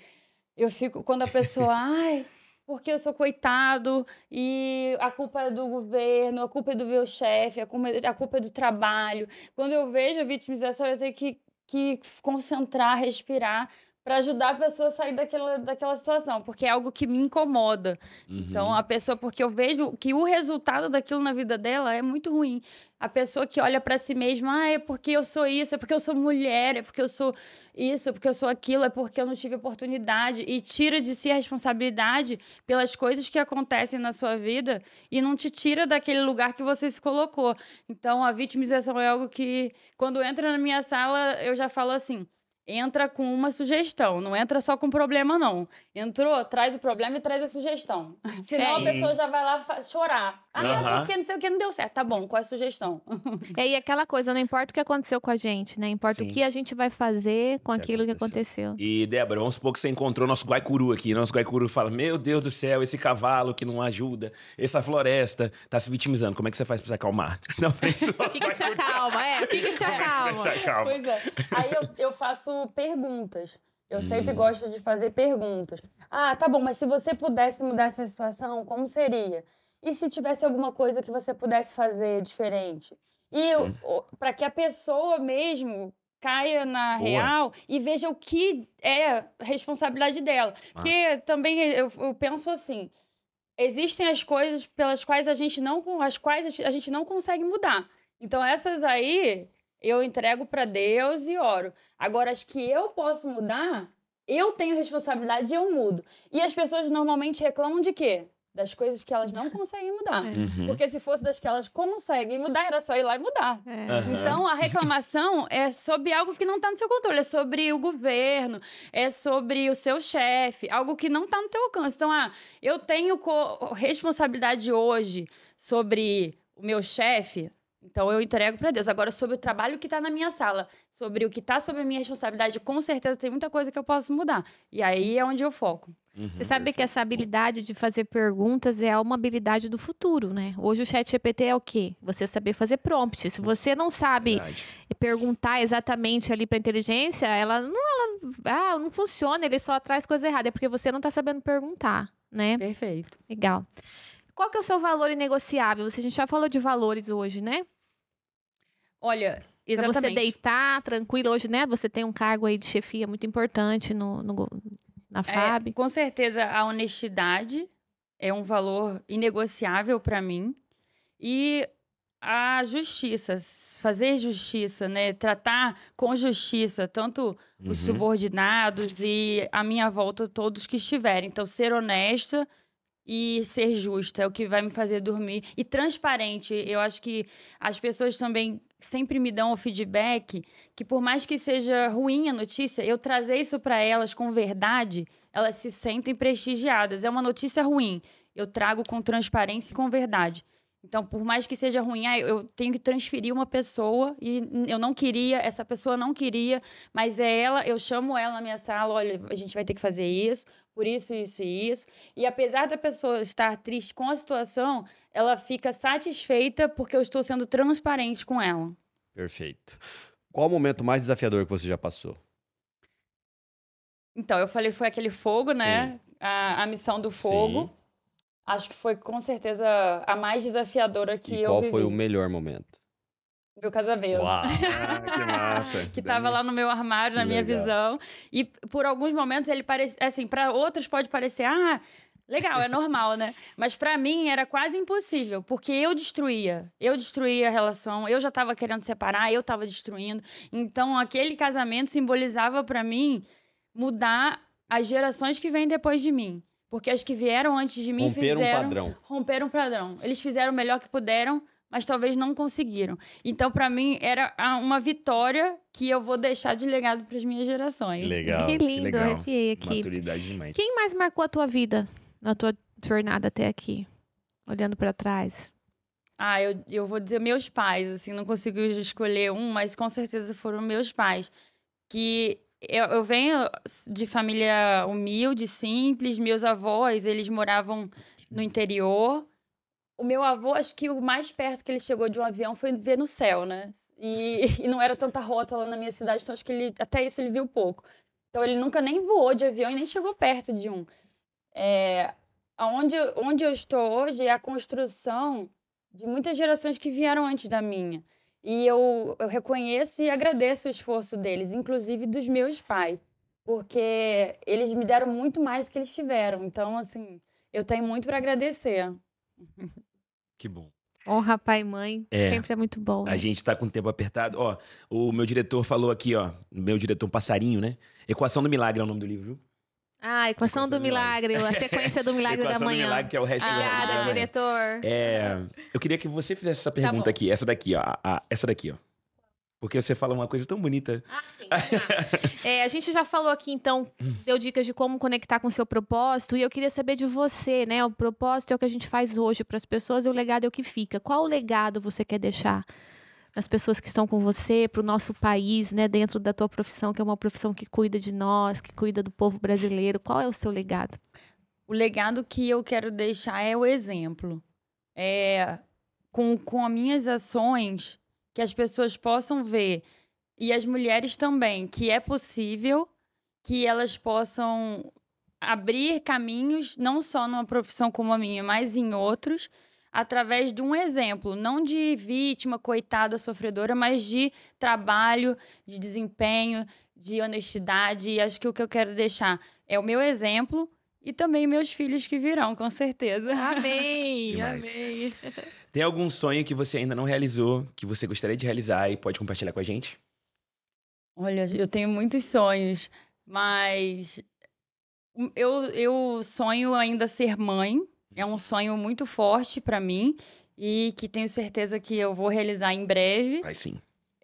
Eu fico. Quando a pessoa. Ai porque eu sou coitado e a culpa é do governo, a culpa é do meu chefe, a culpa, é, a culpa é do trabalho. Quando eu vejo a vitimização, eu tenho que, que concentrar, respirar, para ajudar a pessoa a sair daquela, daquela situação, porque é algo que me incomoda. Então, uhum. Então, a pessoa, porque eu vejo que o resultado daquilo na vida dela é muito ruim. A pessoa que olha para si mesma, ah, é porque eu sou isso, é porque eu sou mulher, é porque eu sou isso, é porque eu sou aquilo, é porque eu não tive oportunidade e tira de si a responsabilidade pelas coisas que acontecem na sua vida e não te tira daquele lugar que você se colocou. Então, a vitimização é algo que quando entra na minha sala, eu já falo assim: entra com uma sugestão, não entra só com problema, não. Entrou, traz o problema e traz a sugestão. Senão é. a pessoa já vai lá chorar é porque não sei o que não deu certo. Tá bom, qual é a sugestão? É, e aquela coisa, não importa o que aconteceu com a gente, né? Importa Sim. o que a gente vai fazer com que aquilo aconteceu. que aconteceu. E, Débora, vamos supor que você encontrou nosso guaicuru aqui. Nosso guaicuru fala: Meu Deus do céu, esse cavalo que não ajuda, essa floresta tá se vitimizando. Como é que você faz pra se acalmar? não Fica te acalma, é. Fica te acalma. É pois é. Aí eu, eu faço perguntas. Eu hum. sempre gosto de fazer perguntas. Ah, tá bom, mas se você pudesse mudar essa situação, como seria? E se tivesse alguma coisa que você pudesse fazer diferente? E hum. para que a pessoa mesmo caia na Boa. real e veja o que é responsabilidade dela. Porque também eu, eu penso assim, existem as coisas pelas quais a gente não as quais a gente não consegue mudar. Então essas aí eu entrego para Deus e oro. Agora as que eu posso mudar, eu tenho responsabilidade e eu mudo. E as pessoas normalmente reclamam de quê? das coisas que elas não conseguem mudar. É. Uhum. Porque se fosse das que elas conseguem mudar, era só ir lá e mudar. É. Uhum. Então, a reclamação é sobre algo que não está no seu controle, é sobre o governo, é sobre o seu chefe, algo que não está no teu alcance. Então, ah, eu tenho responsabilidade hoje sobre o meu chefe, então eu entrego para Deus. Agora, sobre o trabalho que está na minha sala, sobre o que está sob a minha responsabilidade, com certeza tem muita coisa que eu posso mudar. E aí é onde eu foco. Uhum, Você sabe perfeito. que essa habilidade de fazer perguntas é uma habilidade do futuro, né? Hoje o chat GPT é o quê? Você saber fazer prompt. Se você não sabe Verdade. perguntar exatamente ali para inteligência, ela não, ela, ah, não funciona, ele só traz coisa errada. É porque você não está sabendo perguntar, né? Perfeito. Legal. Qual que é o seu valor inegociável? Você, a gente já falou de valores hoje, né? Olha, exatamente. Pra você deitar tranquilo hoje, né? Você tem um cargo aí de chefia muito importante no, no na é, FAB. É, com certeza, a honestidade é um valor inegociável para mim. E a justiça, fazer justiça, né? Tratar com justiça tanto uhum. os subordinados e a minha volta todos que estiverem. Então, ser honesta e ser justa, é o que vai me fazer dormir. E transparente, eu acho que as pessoas também sempre me dão o feedback que por mais que seja ruim a notícia, eu trazer isso para elas com verdade, elas se sentem prestigiadas. É uma notícia ruim, eu trago com transparência e com verdade. Então, por mais que seja ruim, eu tenho que transferir uma pessoa e eu não queria, essa pessoa não queria, mas é ela, eu chamo ela na minha sala, olha, a gente vai ter que fazer isso, por isso, isso e isso. E apesar da pessoa estar triste com a situação, ela fica satisfeita porque eu estou sendo transparente com ela. Perfeito. Qual o momento mais desafiador que você já passou? Então, eu falei, foi aquele fogo, né? A, a, missão do fogo. Sim acho que foi com certeza a mais desafiadora que e eu qual vivi. foi o melhor momento? Meu casamento. Uau, ah, que massa. que tava lá no meu armário, na que minha legal. visão. E por alguns momentos ele parecia assim, para outros pode parecer, ah, Legal, é normal, né? Mas para mim era quase impossível, porque eu destruía. Eu destruía a relação, eu já tava querendo separar, eu tava destruindo. Então, aquele casamento simbolizava para mim mudar as gerações que vêm depois de mim. Porque as que vieram antes de mim romperam fizeram. Romperam um padrão. Romperam um padrão. Eles fizeram o melhor que puderam, mas talvez não conseguiram. Então, para mim, era uma vitória que eu vou deixar de legado para as minhas gerações. Legal. Que lindo, arrepiei aqui. Maturidade demais. Quem mais marcou a tua vida na tua jornada até aqui? Olhando para trás. Ah, eu, eu vou dizer meus pais, assim, não consigo escolher um, mas com certeza foram meus pais. Que eu, eu venho de família humilde, simples. Meus avós, eles moravam no interior. O meu avô, acho que o mais perto que ele chegou de um avião foi ver no céu, né? E, e não era tanta rota lá na minha cidade, então acho que ele, até isso ele viu pouco. Então ele nunca nem voou de avião e nem chegou perto de um. É, onde, onde eu estou hoje é a construção de muitas gerações que vieram antes da minha. E eu, eu reconheço e agradeço o esforço deles, inclusive dos meus pais, porque eles me deram muito mais do que eles tiveram. Então, assim, eu tenho muito para agradecer. Que bom. Honra pai e mãe, é, sempre é muito bom. Né? A gente tá com o tempo apertado. Ó, o meu diretor falou aqui, ó, meu diretor passarinho, né? Equação do Milagre é o nome do livro. Ah, a equação, do, do milagre, milagre, a sequência do milagre da manhã. Equação Do milagre, que é o resto ah, da Obrigada, diretor. É, eu queria que você fizesse essa tá pergunta tá aqui, essa daqui, ó, a, essa daqui, ó. Porque você fala uma coisa tão bonita. Ah, sim. Tá. é, a gente já falou aqui, então, deu dicas de como conectar com o seu propósito. E eu queria saber de você, né? O propósito é o que a gente faz hoje para as pessoas e o legado é o que fica. Qual legado você quer deixar? as pessoas que estão com você, para o nosso país, né, dentro da tua profissão, que é uma profissão que cuida de nós, que cuida do povo brasileiro? Qual é o seu legado? O legado que eu quero deixar é o exemplo. É, com, com as minhas ações, que as pessoas possam ver, e as mulheres também, que é possível que elas possam abrir caminhos, não só numa profissão como a minha, mas em outros, através de um exemplo, não de vítima, coitada, sofredora, mas de trabalho, de desempenho, de honestidade. E acho que o que eu quero deixar é o meu exemplo e também meus filhos que virão, com certeza. Amém! Amém! Tem algum sonho que você ainda não realizou, que você gostaria de realizar e pode compartilhar com a gente? Olha, eu tenho muitos sonhos, mas eu, eu sonho ainda ser mãe, é um sonho muito forte para mim e que tenho certeza que eu vou realizar em breve. Vai sim.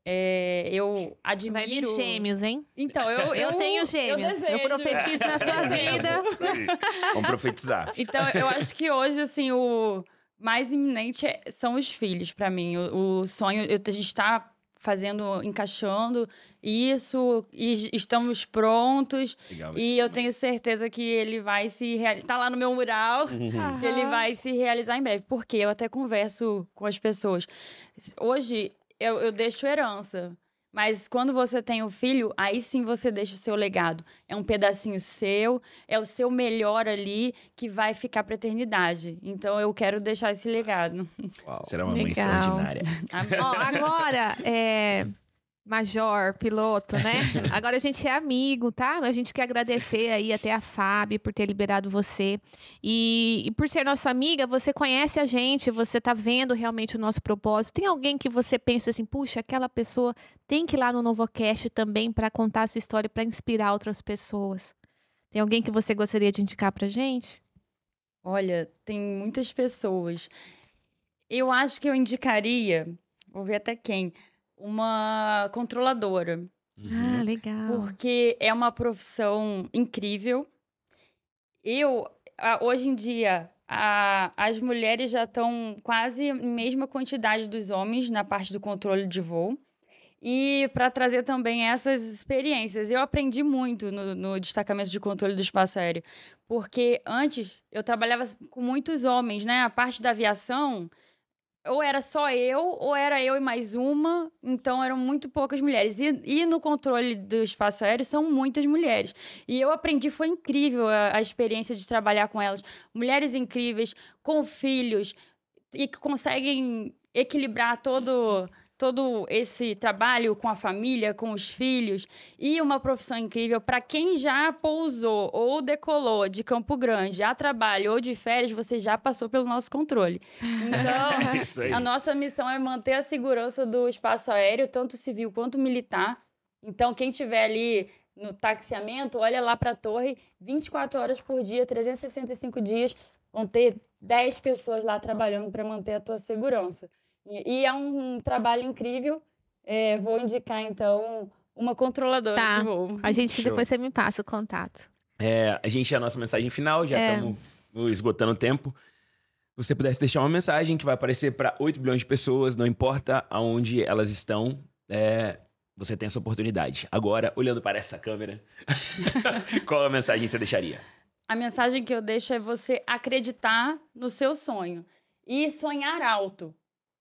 É, eu admiro. Vai vir gêmeos, hein? Então, eu, eu, eu tenho gêmeos. Eu, eu profetizo na sua vida. Vamos profetizar. Então, eu acho que hoje, assim, o mais iminente é, são os filhos para mim. O, o sonho, eu, a gente tá fazendo, encaixando isso e estamos prontos. Legal, e é eu tenho certeza que ele vai se realizar. Tá lá no meu mural, uhum. que ele vai se realizar em breve. Porque eu até converso com as pessoas. Hoje eu, eu deixo herança. Mas quando você tem o um filho, aí sim você deixa o seu legado. É um pedacinho seu, é o seu melhor ali que vai ficar para eternidade. Então eu quero deixar esse legado. Será uma Legal. mãe extraordinária. Ó, agora, é, Major, piloto, né? Agora a gente é amigo, tá? A gente quer agradecer aí até a Fábio por ter liberado você. E, e, por ser nossa amiga, você conhece a gente, você tá vendo realmente o nosso propósito. Tem alguém que você pensa assim, puxa, aquela pessoa tem que ir lá no Novocast também para contar a sua história, para inspirar outras pessoas. Tem alguém que você gostaria de indicar pra gente? Olha, tem muitas pessoas. Eu acho que eu indicaria, vou ver até quem uma controladora. Ah, uhum. Ah, legal. Porque é uma profissão incrível. Eu, a, hoje em dia, a, as mulheres já estão quase a mesma quantidade dos homens na parte do controle de voo. E para trazer também essas experiências. Eu aprendi muito no, no, destacamento de controle do espaço aéreo. Porque antes eu trabalhava com muitos homens, né? A parte da aviação ou era só eu, ou era eu e mais uma, então eram muito poucas mulheres. E, e no controle do espaço aéreo são muitas mulheres. E eu aprendi, foi incrível a, a experiência de trabalhar com elas. Mulheres incríveis, com filhos, e que conseguem equilibrar todo todo esse trabalho com a família, com os filhos e uma profissão incrível para quem já pousou ou decolou de Campo Grande, a trabalho ou de férias, você já passou pelo nosso controle. Então, a nossa missão é manter a segurança do espaço aéreo, tanto civil quanto militar. Então, quem tiver ali no taxiamento, olha lá para a torre, 24 horas por dia, 365 dias, vão ter 10 pessoas lá trabalhando para manter a tua segurança. E, é um, um trabalho incrível. É, vou indicar, então, uma controladora tá. de voo. A gente, Show. depois você me passa o contato. É, a gente, é a nossa mensagem final, já estamos é. esgotando o tempo. Se você pudesse deixar uma mensagem que vai aparecer para 8 bilhões de pessoas, não importa aonde elas estão, é, você tem essa oportunidade. Agora, olhando para essa câmera, qual a mensagem você deixaria? A mensagem que eu deixo é você acreditar no seu sonho e sonhar alto.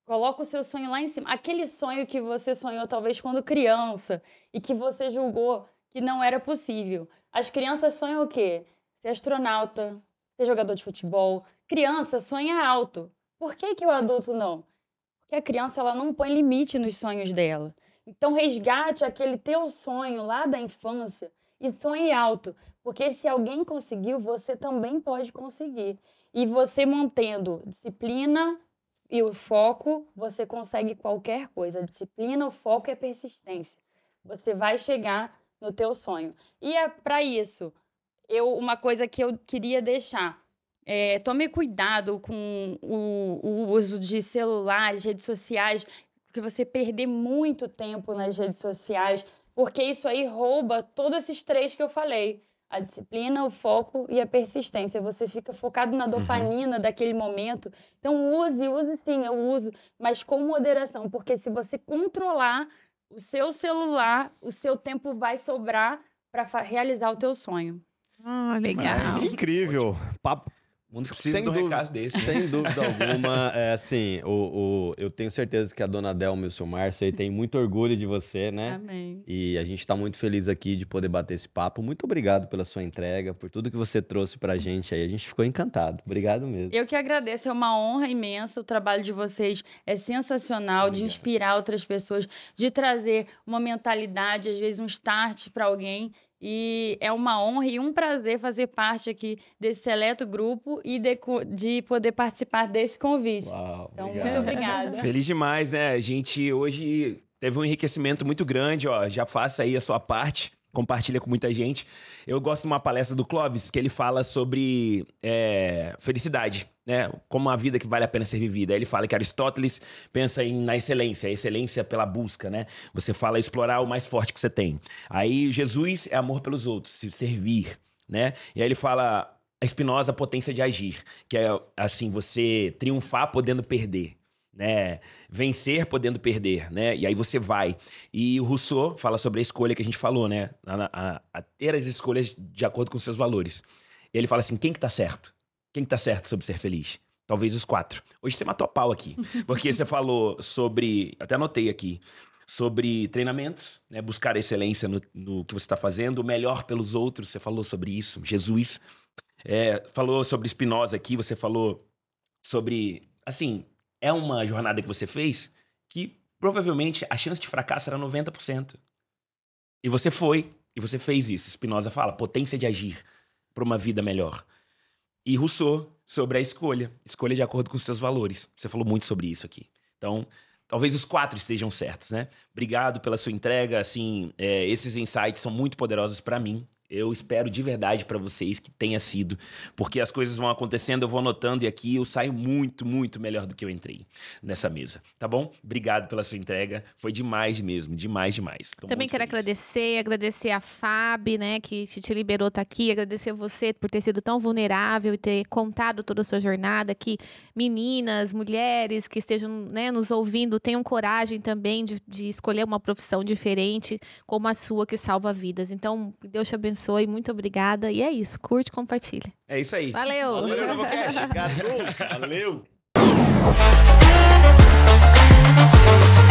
Coloca o seu sonho lá em cima. Aquele sonho que você sonhou talvez quando criança e que você julgou que não era possível. As crianças sonham o quê? Ser astronauta, ser jogador de futebol. Criança sonha alto. Por que, que o adulto não? Porque a criança ela não põe limite nos sonhos dela. Então resgate aquele teu sonho lá da infância e sonhe alto, porque se alguém conseguiu, você também pode conseguir. E você mantendo disciplina, e o foco, você consegue qualquer coisa. A disciplina, o foco é persistência. Você vai chegar no teu sonho. E é para isso, eu uma coisa que eu queria deixar. É, tome cuidado com o, o uso de celulares, redes sociais, que você perder muito tempo nas redes sociais, porque isso aí rouba todos esses três que eu falei a disciplina, o foco e a persistência. Você fica focado na uhum. dopamina uhum. daquele momento. Então use, use sim, eu uso, mas com moderação, porque se você controlar o seu celular, o seu tempo vai sobrar para realizar o teu sonho. Ah, legal. É incrível. Papo mundo precisa sem de um recado desse. Né? Sem dúvida alguma. É, assim, o, o, eu tenho certeza que a dona Delma e o seu Márcio aí tem muito orgulho de você, né? Amém. E a gente está muito feliz aqui de poder bater esse papo. Muito obrigado pela sua entrega, por tudo que você trouxe para a gente aí. A gente ficou encantado. Obrigado mesmo. Eu que agradeço. É uma honra imensa. O trabalho de vocês é sensacional Obrigado. de inspirar outras pessoas, de trazer uma mentalidade, às vezes um start para alguém e é uma honra e um prazer fazer parte aqui desse seleto grupo e de, de poder participar desse convite. Uau, então, obrigado. muito obrigada. Feliz demais, né? A gente hoje teve um enriquecimento muito grande, ó. Já faça aí a sua parte compartilha com muita gente. Eu gosto de uma palestra do Clóvis que ele fala sobre é, felicidade, né? Como uma vida que vale a pena ser vivida. Ele fala que Aristóteles pensa em, na excelência, a excelência pela busca, né? Você fala explorar o mais forte que você tem. Aí Jesus é amor pelos outros, se servir, né? E aí ele fala a Espinosa potência de agir, que é assim, você triunfar podendo perder né? Vencer podendo perder, né? E aí você vai. E o Rousseau fala sobre a escolha que a gente falou, né? A, a, a ter as escolhas de acordo com seus valores. Ele fala assim: quem que tá certo? Quem que tá certo sobre ser feliz? Talvez os quatro. Hoje você matou a pau aqui, porque você falou sobre. Até anotei aqui. Sobre treinamentos, né? buscar excelência no, no que você está fazendo, o melhor pelos outros, você falou sobre isso. Jesus é, falou sobre Spinoza aqui, você falou sobre. Assim, é uma jornada que você fez que provavelmente a chance de fracasso era 90%. E você foi, e você fez isso. Spinoza fala, potência de agir para uma vida melhor. E Rousseau, sobre a escolha. Escolha de acordo com os seus valores. Você falou muito sobre isso aqui. Então, talvez os quatro estejam certos, né? Obrigado pela sua entrega, assim, é, esses insights são muito poderosos para mim. Eu espero de verdade para vocês que tenha sido, porque as coisas vão acontecendo, eu vou anotando e aqui eu saio muito, muito melhor do que eu entrei nessa mesa, tá bom? Obrigado pela sua entrega, foi demais mesmo, demais, demais. Tô Também quero feliz. agradecer, agradecer a Fábio, né, que te liberou estar tá aqui, agradecer a você por ter sido tão vulnerável e ter contado toda a sua jornada, que meninas, mulheres que estejam né, nos ouvindo tenham coragem também de, de escolher uma profissão diferente como a sua que salva vidas. Então, Deus te abençoe abençoe, muito obrigada. E é isso. Curte, compartilha. É isso aí. Valeu. Valeu, Valeu. Valeu.